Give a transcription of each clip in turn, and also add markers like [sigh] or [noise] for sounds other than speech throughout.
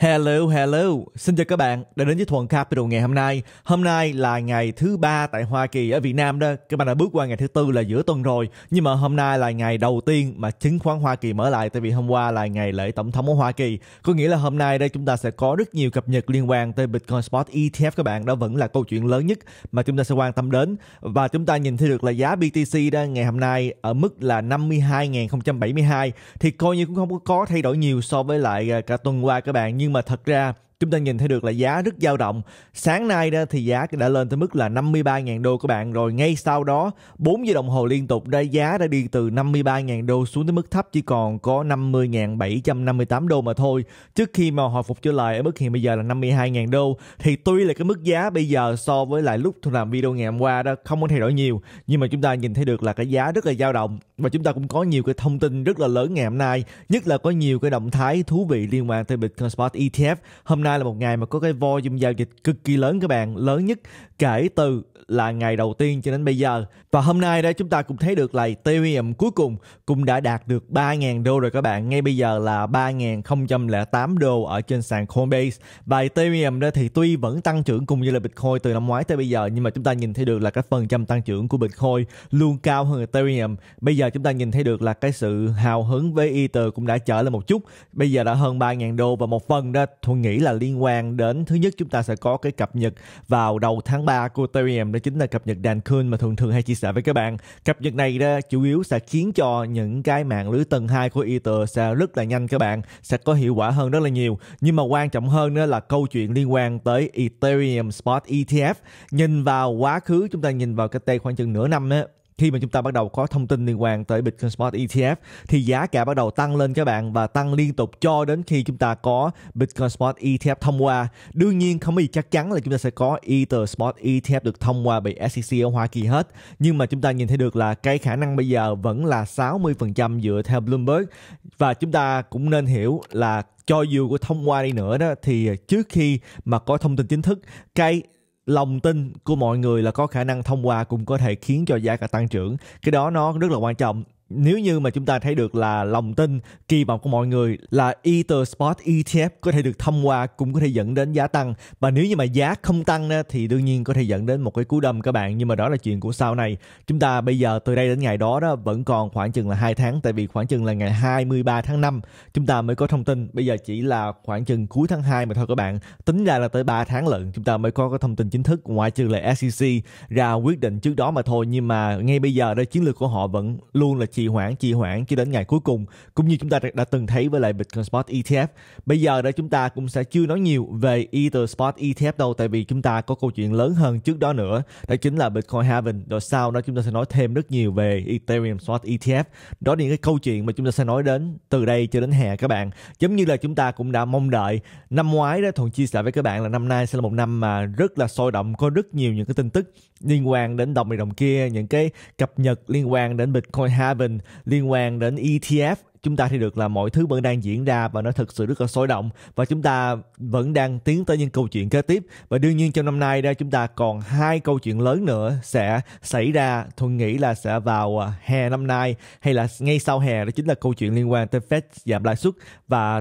Hello, hello. Xin chào các bạn đã đến với Thuần Capital ngày hôm nay. Hôm nay là ngày thứ ba tại Hoa Kỳ ở Việt Nam đó. Các bạn đã bước qua ngày thứ tư là giữa tuần rồi. Nhưng mà hôm nay là ngày đầu tiên mà chứng khoán Hoa Kỳ mở lại tại vì hôm qua là ngày lễ tổng thống ở Hoa Kỳ. Có nghĩa là hôm nay đây chúng ta sẽ có rất nhiều cập nhật liên quan tới Bitcoin Spot ETF các bạn. Đó vẫn là câu chuyện lớn nhất mà chúng ta sẽ quan tâm đến. Và chúng ta nhìn thấy được là giá BTC đó ngày hôm nay ở mức là 52.072 thì coi như cũng không có thay đổi nhiều so với lại à, cả tuần qua các bạn. Nhưng nhưng mà thật ra chúng ta nhìn thấy được là giá rất dao động. Sáng nay đó thì giá đã lên tới mức là 53.000 đô các bạn rồi ngay sau đó 4 giờ đồng hồ liên tục đã giá đã đi từ 53.000 đô xuống tới mức thấp chỉ còn có 50.758 đô mà thôi. Trước khi mà hồi phục trở lại ở mức hiện bây giờ là 52.000 đô thì tuy là cái mức giá bây giờ so với lại lúc tôi làm video ngày hôm qua đó không có thay đổi nhiều nhưng mà chúng ta nhìn thấy được là cái giá rất là dao động và chúng ta cũng có nhiều cái thông tin rất là lớn ngày hôm nay nhất là có nhiều cái động thái thú vị liên quan tới Bitcoin Spot ETF hôm nay nay là một ngày mà có cái volume giao dịch cực kỳ lớn các bạn, lớn nhất kể từ là ngày đầu tiên cho đến bây giờ. Và hôm nay đây chúng ta cũng thấy được là Ethereum cuối cùng cũng đã đạt được 3.000 đô rồi các bạn. Ngay bây giờ là 3.008 đô ở trên sàn Coinbase. Và Ethereum đó thì tuy vẫn tăng trưởng cùng như là Bitcoin từ năm ngoái tới bây giờ nhưng mà chúng ta nhìn thấy được là cái phần trăm tăng trưởng của Bitcoin luôn cao hơn Ethereum. Bây giờ chúng ta nhìn thấy được là cái sự hào hứng với Ether cũng đã trở lên một chút. Bây giờ đã hơn 3.000 đô và một phần đó tôi nghĩ là liên quan đến thứ nhất chúng ta sẽ có cái cập nhật vào đầu tháng 3 của Ethereum để chính là cập nhật đàn Coon mà thường thường hay chia sẻ với các bạn. Cập nhật này đó chủ yếu sẽ khiến cho những cái mạng lưới tầng 2 của Ether sẽ rất là nhanh các bạn, sẽ có hiệu quả hơn rất là nhiều. Nhưng mà quan trọng hơn nữa là câu chuyện liên quan tới Ethereum Spot ETF. Nhìn vào quá khứ chúng ta nhìn vào cái đây khoảng chừng nửa năm á khi mà chúng ta bắt đầu có thông tin liên quan tới Bitcoin Spot ETF thì giá cả bắt đầu tăng lên các bạn và tăng liên tục cho đến khi chúng ta có Bitcoin Spot ETF thông qua. Đương nhiên không có gì chắc chắn là chúng ta sẽ có Ether Spot ETF được thông qua bởi SEC ở Hoa Kỳ hết. Nhưng mà chúng ta nhìn thấy được là cái khả năng bây giờ vẫn là 60% dựa theo Bloomberg và chúng ta cũng nên hiểu là cho dù có thông qua đi nữa đó thì trước khi mà có thông tin chính thức cái lòng tin của mọi người là có khả năng thông qua cũng có thể khiến cho giá cả tăng trưởng cái đó nó rất là quan trọng nếu như mà chúng ta thấy được là lòng tin kỳ vọng của mọi người là Ether Spot ETF có thể được thông qua cũng có thể dẫn đến giá tăng và nếu như mà giá không tăng thì đương nhiên có thể dẫn đến một cái cú đâm các bạn nhưng mà đó là chuyện của sau này chúng ta bây giờ từ đây đến ngày đó đó vẫn còn khoảng chừng là hai tháng tại vì khoảng chừng là ngày 23 tháng 5 chúng ta mới có thông tin bây giờ chỉ là khoảng chừng cuối tháng 2 mà thôi các bạn tính ra là tới 3 tháng lận chúng ta mới có cái thông tin chính thức ngoại trừ là SEC ra quyết định trước đó mà thôi nhưng mà ngay bây giờ đây chiến lược của họ vẫn luôn là chỉ trì hoãn trì hoãn cho đến ngày cuối cùng cũng như chúng ta đã từng thấy với lại Bitcoin Spot ETF bây giờ đây chúng ta cũng sẽ chưa nói nhiều về Ether Spot ETF đâu tại vì chúng ta có câu chuyện lớn hơn trước đó nữa đó chính là Bitcoin Haven rồi sau đó chúng ta sẽ nói thêm rất nhiều về Ethereum Spot ETF đó là những cái câu chuyện mà chúng ta sẽ nói đến từ đây cho đến hè các bạn giống như là chúng ta cũng đã mong đợi năm ngoái đó thuận chia sẻ với các bạn là năm nay sẽ là một năm mà rất là sôi động có rất nhiều những cái tin tức liên quan đến đồng này đồng kia những cái cập nhật liên quan đến Bitcoin Haven mình liên quan đến ETF chúng ta thì được là mọi thứ vẫn đang diễn ra và nó thực sự rất là sôi động và chúng ta vẫn đang tiến tới những câu chuyện kế tiếp và đương nhiên trong năm nay đây chúng ta còn hai câu chuyện lớn nữa sẽ xảy ra tôi nghĩ là sẽ vào à, hè năm nay hay là ngay sau hè đó chính là câu chuyện liên quan tới Fed giảm lãi suất và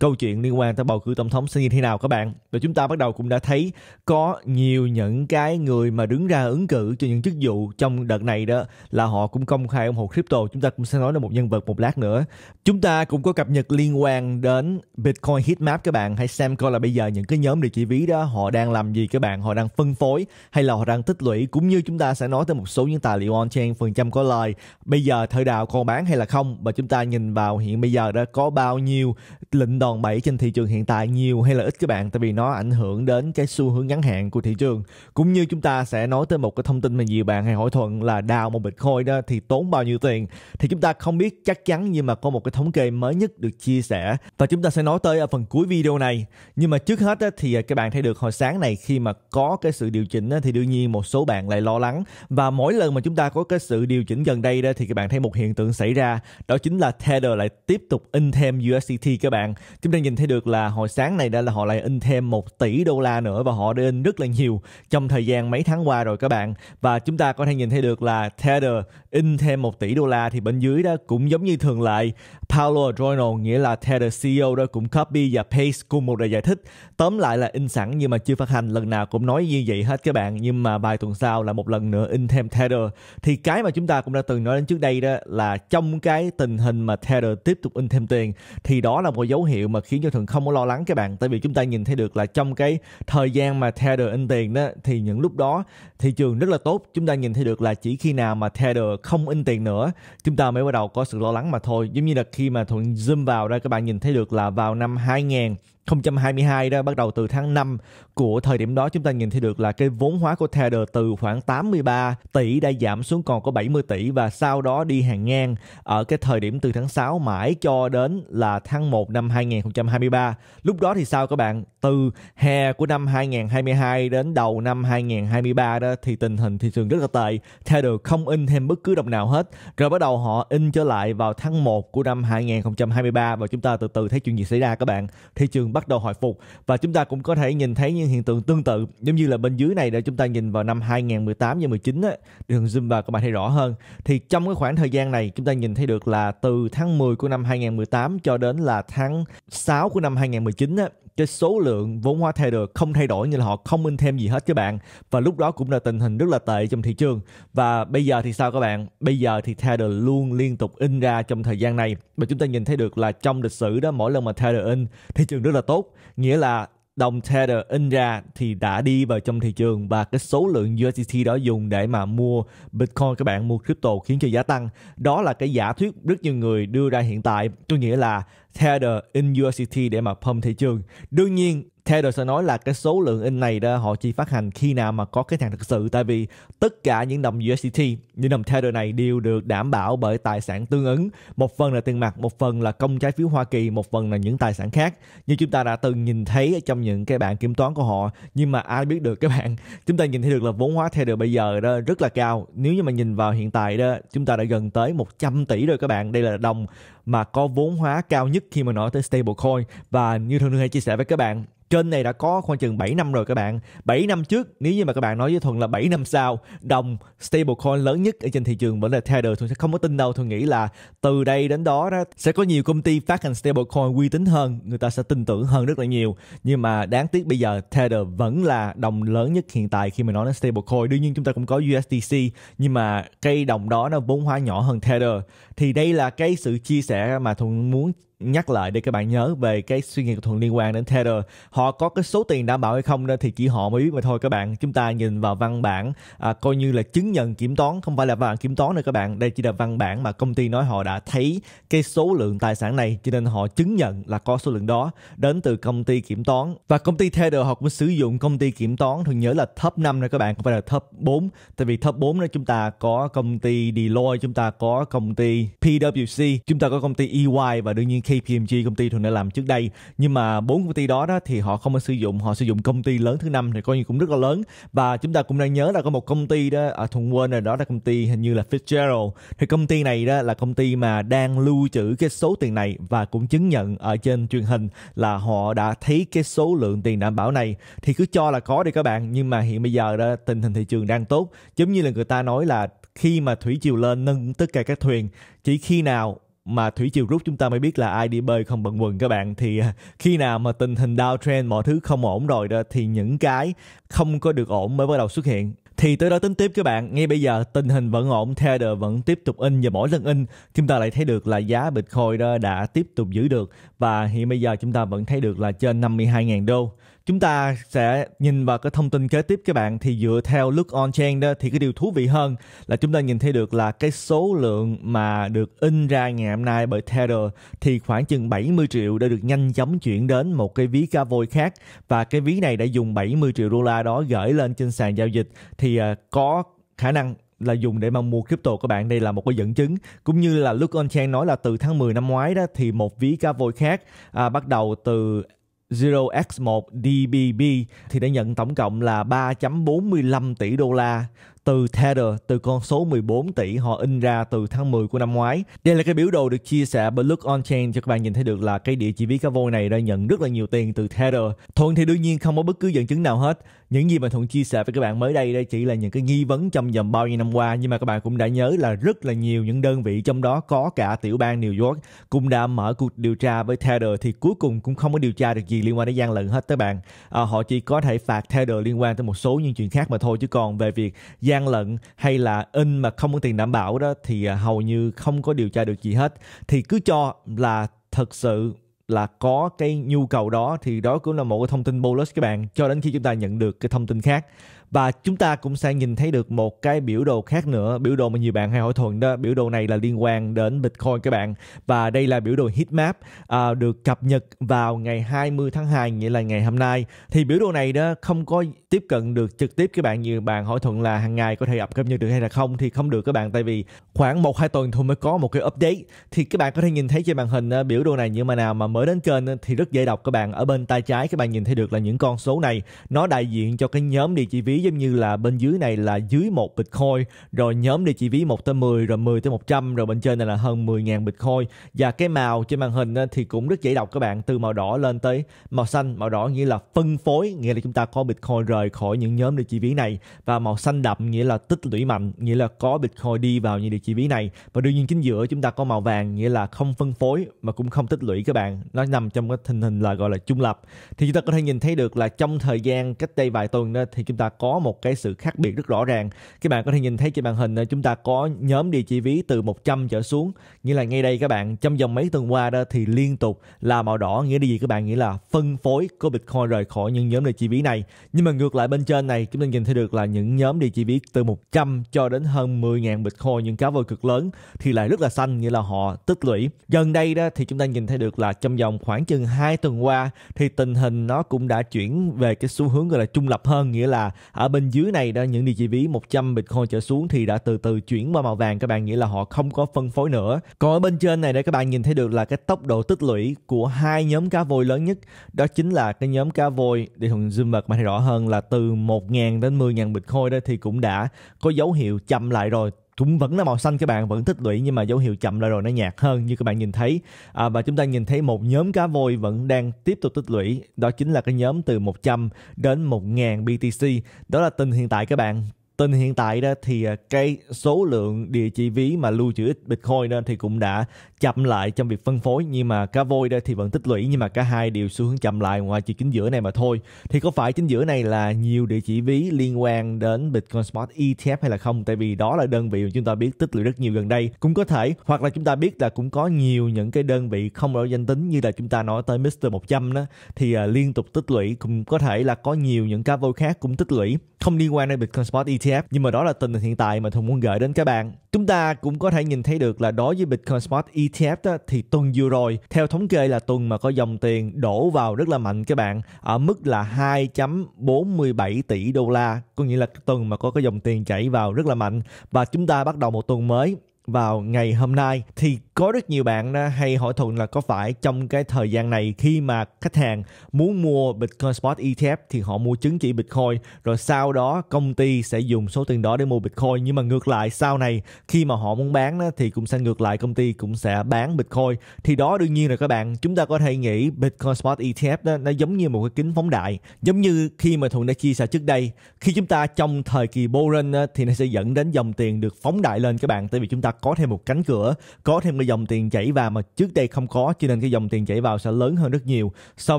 câu chuyện liên quan tới bầu cử tổng thống sẽ như thế nào các bạn và chúng ta bắt đầu cũng đã thấy có nhiều những cái người mà đứng ra ứng cử cho những chức vụ trong đợt này đó là họ cũng công khai ủng hộ crypto chúng ta cũng sẽ nói đến một nhân vật một lát nữa chúng ta cũng có cập nhật liên quan đến bitcoin heatmap các bạn hãy xem coi là bây giờ những cái nhóm địa chỉ ví đó họ đang làm gì các bạn họ đang phân phối hay là họ đang tích lũy cũng như chúng ta sẽ nói tới một số những tài liệu on chain phần trăm có lời bây giờ thời đạo còn bán hay là không và chúng ta nhìn vào hiện bây giờ đã có bao nhiêu lệnh đồn đòn bẩy trên thị trường hiện tại nhiều hay là ít các bạn tại vì nó ảnh hưởng đến cái xu hướng ngắn hạn của thị trường cũng như chúng ta sẽ nói tới một cái thông tin mà nhiều bạn hay hỏi thuận là đào một bịch khôi đó thì tốn bao nhiêu tiền thì chúng ta không biết chắc chắn nhưng mà có một cái thống kê mới nhất được chia sẻ và chúng ta sẽ nói tới ở phần cuối video này nhưng mà trước hết thì các bạn thấy được hồi sáng này khi mà có cái sự điều chỉnh thì đương nhiên một số bạn lại lo lắng và mỗi lần mà chúng ta có cái sự điều chỉnh gần đây đó thì các bạn thấy một hiện tượng xảy ra đó chính là Tether lại tiếp tục in thêm USDT các bạn chúng ta nhìn thấy được là hồi sáng này đã là họ lại in thêm 1 tỷ đô la nữa và họ đã in rất là nhiều trong thời gian mấy tháng qua rồi các bạn và chúng ta có thể nhìn thấy được là Tether in thêm 1 tỷ đô la thì bên dưới đó cũng giống như thường lệ Paolo Adorno nghĩa là Tether CEO đó cũng copy và paste cùng một lời giải thích tóm lại là in sẵn nhưng mà chưa phát hành lần nào cũng nói như vậy hết các bạn nhưng mà vài tuần sau là một lần nữa in thêm Tether thì cái mà chúng ta cũng đã từng nói đến trước đây đó là trong cái tình hình mà Tether tiếp tục in thêm tiền thì đó là một dấu hiệu mà khiến cho thần không có lo lắng các bạn tại vì chúng ta nhìn thấy được là trong cái thời gian mà Tether in tiền đó thì những lúc đó thị trường rất là tốt chúng ta nhìn thấy được là chỉ khi nào mà Tether không in tiền nữa chúng ta mới bắt đầu có sự lo lắng mà thôi giống như là khi mà thuận zoom vào ra các bạn nhìn thấy được là vào năm 2000 2022 đó bắt đầu từ tháng 5 của thời điểm đó chúng ta nhìn thấy được là cái vốn hóa của Tether từ khoảng 83 tỷ đã giảm xuống còn có 70 tỷ và sau đó đi hàng ngang ở cái thời điểm từ tháng 6 mãi cho đến là tháng 1 năm 2023. Lúc đó thì sao các bạn? Từ hè của năm 2022 đến đầu năm 2023 đó thì tình hình thị trường rất là tệ. Tether không in thêm bất cứ đồng nào hết. Rồi bắt đầu họ in trở lại vào tháng 1 của năm 2023 và chúng ta từ từ thấy chuyện gì xảy ra các bạn. Thị trường thường bắt đầu hồi phục và chúng ta cũng có thể nhìn thấy những hiện tượng tương tự giống như là bên dưới này để chúng ta nhìn vào năm 2018 và 19 á, đường zoom vào các bạn thấy rõ hơn thì trong cái khoảng thời gian này chúng ta nhìn thấy được là từ tháng 10 của năm 2018 cho đến là tháng 6 của năm 2019 á, cái số lượng vốn hóa thay được không thay đổi như là họ không in thêm gì hết các bạn và lúc đó cũng là tình hình rất là tệ trong thị trường và bây giờ thì sao các bạn bây giờ thì Tether luôn liên tục in ra trong thời gian này và chúng ta nhìn thấy được là trong lịch sử đó mỗi lần mà Tether in thị trường rất là tốt nghĩa là đồng Tether in ra thì đã đi vào trong thị trường và cái số lượng USDT đó dùng để mà mua Bitcoin các bạn mua crypto khiến cho giá tăng. Đó là cái giả thuyết rất nhiều người đưa ra hiện tại. Tôi nghĩa là Tether in USDT để mà pump thị trường. Đương nhiên Tether sẽ nói là cái số lượng in này đó họ chỉ phát hành khi nào mà có khách hàng thực sự tại vì tất cả những đồng USDT, những đồng Tether này đều được đảm bảo bởi tài sản tương ứng. Một phần là tiền mặt, một phần là công trái phiếu Hoa Kỳ, một phần là những tài sản khác. Như chúng ta đã từng nhìn thấy trong những cái bạn kiểm toán của họ nhưng mà ai biết được các bạn. [laughs] Chúng ta nhìn thấy được là vốn hóa Tether bây giờ đó rất là cao. Nếu như mà nhìn vào hiện tại đó, chúng ta đã gần tới 100 tỷ rồi các bạn. Đây là đồng mà có vốn hóa cao nhất khi mà nói tới stablecoin và như thường thường hay chia sẻ với các bạn kênh này đã có khoảng chừng 7 năm rồi các bạn 7 năm trước nếu như mà các bạn nói với Thuần là 7 năm sau đồng stablecoin lớn nhất ở trên thị trường vẫn là Tether Thuần sẽ không có tin đâu Thuần nghĩ là từ đây đến đó, đó sẽ có nhiều công ty phát hành stablecoin uy tín hơn người ta sẽ tin tưởng hơn rất là nhiều nhưng mà đáng tiếc bây giờ Tether vẫn là đồng lớn nhất hiện tại khi mà nói đến stablecoin đương nhiên chúng ta cũng có USDC nhưng mà cây đồng đó nó vốn hóa nhỏ hơn Tether thì đây là cái sự chia sẻ mà Thuần muốn nhắc lại để các bạn nhớ về cái suy nghĩ của thuận liên quan đến Tether họ có cái số tiền đảm bảo hay không đó thì chỉ họ mới biết mà thôi các bạn chúng ta nhìn vào văn bản à, coi như là chứng nhận kiểm toán không phải là văn bản kiểm toán nữa các bạn đây chỉ là văn bản mà công ty nói họ đã thấy cái số lượng tài sản này cho nên họ chứng nhận là có số lượng đó đến từ công ty kiểm toán và công ty Tether họ cũng sử dụng công ty kiểm toán thường nhớ là top 5 nè các bạn không phải là top 4 tại vì top 4 đó chúng ta có công ty Deloitte chúng ta có công ty PwC chúng ta có công ty EY và đương nhiên KPMG công ty thường đã làm trước đây nhưng mà bốn công ty đó đó thì họ không có sử dụng họ sử dụng công ty lớn thứ năm thì coi như cũng rất là lớn và chúng ta cũng đang nhớ là có một công ty đó ở thuận quên rồi đó là công ty hình như là Fitzgerald thì công ty này đó là công ty mà đang lưu trữ cái số tiền này và cũng chứng nhận ở trên truyền hình là họ đã thấy cái số lượng tiền đảm bảo này thì cứ cho là có đi các bạn nhưng mà hiện bây giờ đó tình hình thị trường đang tốt giống như là người ta nói là khi mà thủy triều lên nâng tất cả các thuyền chỉ khi nào mà thủy triều rút chúng ta mới biết là ai đi bơi không bận quần các bạn thì à, khi nào mà tình hình downtrend mọi thứ không ổn rồi đó thì những cái không có được ổn mới bắt đầu xuất hiện thì tới đó tính tiếp các bạn ngay bây giờ tình hình vẫn ổn Tether vẫn tiếp tục in và mỗi lần in chúng ta lại thấy được là giá Bitcoin đó đã tiếp tục giữ được và hiện bây giờ chúng ta vẫn thấy được là trên 52.000 đô chúng ta sẽ nhìn vào cái thông tin kế tiếp các bạn thì dựa theo look on chain đó thì cái điều thú vị hơn là chúng ta nhìn thấy được là cái số lượng mà được in ra ngày hôm nay bởi Tether thì khoảng chừng 70 triệu đã được nhanh chóng chuyển đến một cái ví cá vôi khác và cái ví này đã dùng 70 triệu đô la đó gửi lên trên sàn giao dịch thì à, có khả năng là dùng để mà mua crypto các bạn đây là một cái dẫn chứng cũng như là Luke on Chan nói là từ tháng 10 năm ngoái đó thì một ví cá voi khác à, bắt đầu từ 0x1 DBB thì đã nhận tổng cộng là 3.45 tỷ đô la từ Tether, từ con số 14 tỷ họ in ra từ tháng 10 của năm ngoái. Đây là cái biểu đồ được chia sẻ bởi Look on Chain cho các bạn nhìn thấy được là cái địa chỉ ví cá voi này đã nhận rất là nhiều tiền từ Tether. Thuận thì đương nhiên không có bất cứ dẫn chứng nào hết những gì mà thuận chia sẻ với các bạn mới đây đây chỉ là những cái nghi vấn trong vòng bao nhiêu năm qua nhưng mà các bạn cũng đã nhớ là rất là nhiều những đơn vị trong đó có cả tiểu bang New York cũng đã mở cuộc điều tra với Taylor thì cuối cùng cũng không có điều tra được gì liên quan đến gian lận hết tới bạn à, họ chỉ có thể phạt Taylor liên quan tới một số những chuyện khác mà thôi chứ còn về việc gian lận hay là in mà không có tiền đảm bảo đó thì à, hầu như không có điều tra được gì hết thì cứ cho là thật sự là có cái nhu cầu đó thì đó cũng là một cái thông tin bolus các bạn cho đến khi chúng ta nhận được cái thông tin khác và chúng ta cũng sẽ nhìn thấy được một cái biểu đồ khác nữa biểu đồ mà nhiều bạn hay hỏi thuận đó biểu đồ này là liên quan đến Bitcoin các bạn và đây là biểu đồ heatmap à, được cập nhật vào ngày 20 tháng 2 nghĩa là ngày hôm nay thì biểu đồ này đó không có tiếp cận được trực tiếp các bạn nhiều bạn hỏi thuận là hàng ngày có thể up cập nhật được hay là không thì không được các bạn tại vì khoảng một hai tuần thôi mới có một cái update thì các bạn có thể nhìn thấy trên màn hình à, biểu đồ này nhưng mà nào mà mới đến kênh à, thì rất dễ đọc các bạn ở bên tay trái các bạn nhìn thấy được là những con số này nó đại diện cho cái nhóm địa chỉ ví giống như là bên dưới này là dưới một Bitcoin rồi nhóm địa chỉ ví 1 tới 10 rồi 10 tới 100 rồi bên trên này là hơn 10.000 Bitcoin và cái màu trên màn hình thì cũng rất dễ đọc các bạn từ màu đỏ lên tới màu xanh màu đỏ nghĩa là phân phối nghĩa là chúng ta có Bitcoin rời khỏi những nhóm địa chỉ ví này và màu xanh đậm nghĩa là tích lũy mạnh nghĩa là có Bitcoin đi vào những địa chỉ ví này và đương nhiên chính giữa chúng ta có màu vàng nghĩa là không phân phối mà cũng không tích lũy các bạn nó nằm trong cái tình hình là gọi là trung lập thì chúng ta có thể nhìn thấy được là trong thời gian cách đây vài tuần đó thì chúng ta có có một cái sự khác biệt rất rõ ràng các bạn có thể nhìn thấy trên màn hình ờ, chúng ta có nhóm địa chỉ ví từ 100 trở xuống như là ngay đây các bạn trong vòng mấy tuần qua đó thì liên tục là màu đỏ nghĩa là gì các bạn nghĩa là phân phối của Bitcoin rời khỏi những nhóm địa chỉ ví này nhưng mà ngược lại bên trên này chúng ta nhìn thấy được là những nhóm địa chỉ ví từ 100 cho đến hơn 10.000 Bitcoin những cá voi cực lớn thì lại rất là xanh nghĩa là họ tích lũy gần đây đó thì chúng ta nhìn thấy được là trong vòng khoảng chừng 2 tuần qua thì tình hình nó cũng đã chuyển về cái xu hướng gọi là trung lập hơn nghĩa là ở bên dưới này đó những địa chỉ ví 100 Bitcoin trở xuống thì đã từ từ chuyển qua màu vàng các bạn nghĩa là họ không có phân phối nữa còn ở bên trên này đây các bạn nhìn thấy được là cái tốc độ tích lũy của hai nhóm cá voi lớn nhất đó chính là cái nhóm cá voi để thuần zoom vào mà thấy rõ hơn là từ 1.000 đến 10.000 Bitcoin đó thì cũng đã có dấu hiệu chậm lại rồi cũng vẫn là màu xanh các bạn vẫn tích lũy nhưng mà dấu hiệu chậm lại rồi nó nhạt hơn như các bạn nhìn thấy à, và chúng ta nhìn thấy một nhóm cá voi vẫn đang tiếp tục tích lũy đó chính là cái nhóm từ 100 đến 1000 BTC đó là tình hiện tại các bạn tình hiện tại đó thì à, cái số lượng địa chỉ ví mà lưu trữ ít Bitcoin đó thì cũng đã chậm lại trong việc phân phối nhưng mà cá vôi đây thì vẫn tích lũy nhưng mà cả hai đều xu hướng chậm lại ngoài chỉ chính giữa này mà thôi thì có phải chính giữa này là nhiều địa chỉ ví liên quan đến Bitcoin Spot ETF hay là không tại vì đó là đơn vị mà chúng ta biết tích lũy rất nhiều gần đây cũng có thể hoặc là chúng ta biết là cũng có nhiều những cái đơn vị không rõ danh tính như là chúng ta nói tới Mr 100 đó thì uh, liên tục tích lũy cũng có thể là có nhiều những cá vôi khác cũng tích lũy không liên quan đến Bitcoin Spot ETF nhưng mà đó là tình hình hiện tại mà Thùng muốn gửi đến các bạn chúng ta cũng có thể nhìn thấy được là đối với Bitcoin Spot ETF ETF đó thì tuần vừa rồi theo thống kê là tuần mà có dòng tiền đổ vào rất là mạnh các bạn ở mức là 2.47 tỷ đô la có nghĩa là tuần mà có cái dòng tiền chảy vào rất là mạnh và chúng ta bắt đầu một tuần mới vào ngày hôm nay thì có rất nhiều bạn đã hay hỏi thuận là có phải trong cái thời gian này khi mà khách hàng muốn mua Bitcoin Spot ETF thì họ mua chứng chỉ Bitcoin rồi sau đó công ty sẽ dùng số tiền đó để mua Bitcoin nhưng mà ngược lại sau này khi mà họ muốn bán thì cũng sẽ ngược lại công ty cũng sẽ bán Bitcoin thì đó đương nhiên là các bạn chúng ta có thể nghĩ Bitcoin Spot ETF đó nó giống như một cái kính phóng đại giống như khi mà thuận đã chia sẻ trước đây khi chúng ta trong thời kỳ bull run thì nó sẽ dẫn đến dòng tiền được phóng đại lên các bạn tại vì chúng ta có thêm một cánh cửa có thêm cái dòng tiền chảy vào mà trước đây không có cho nên cái dòng tiền chảy vào sẽ lớn hơn rất nhiều so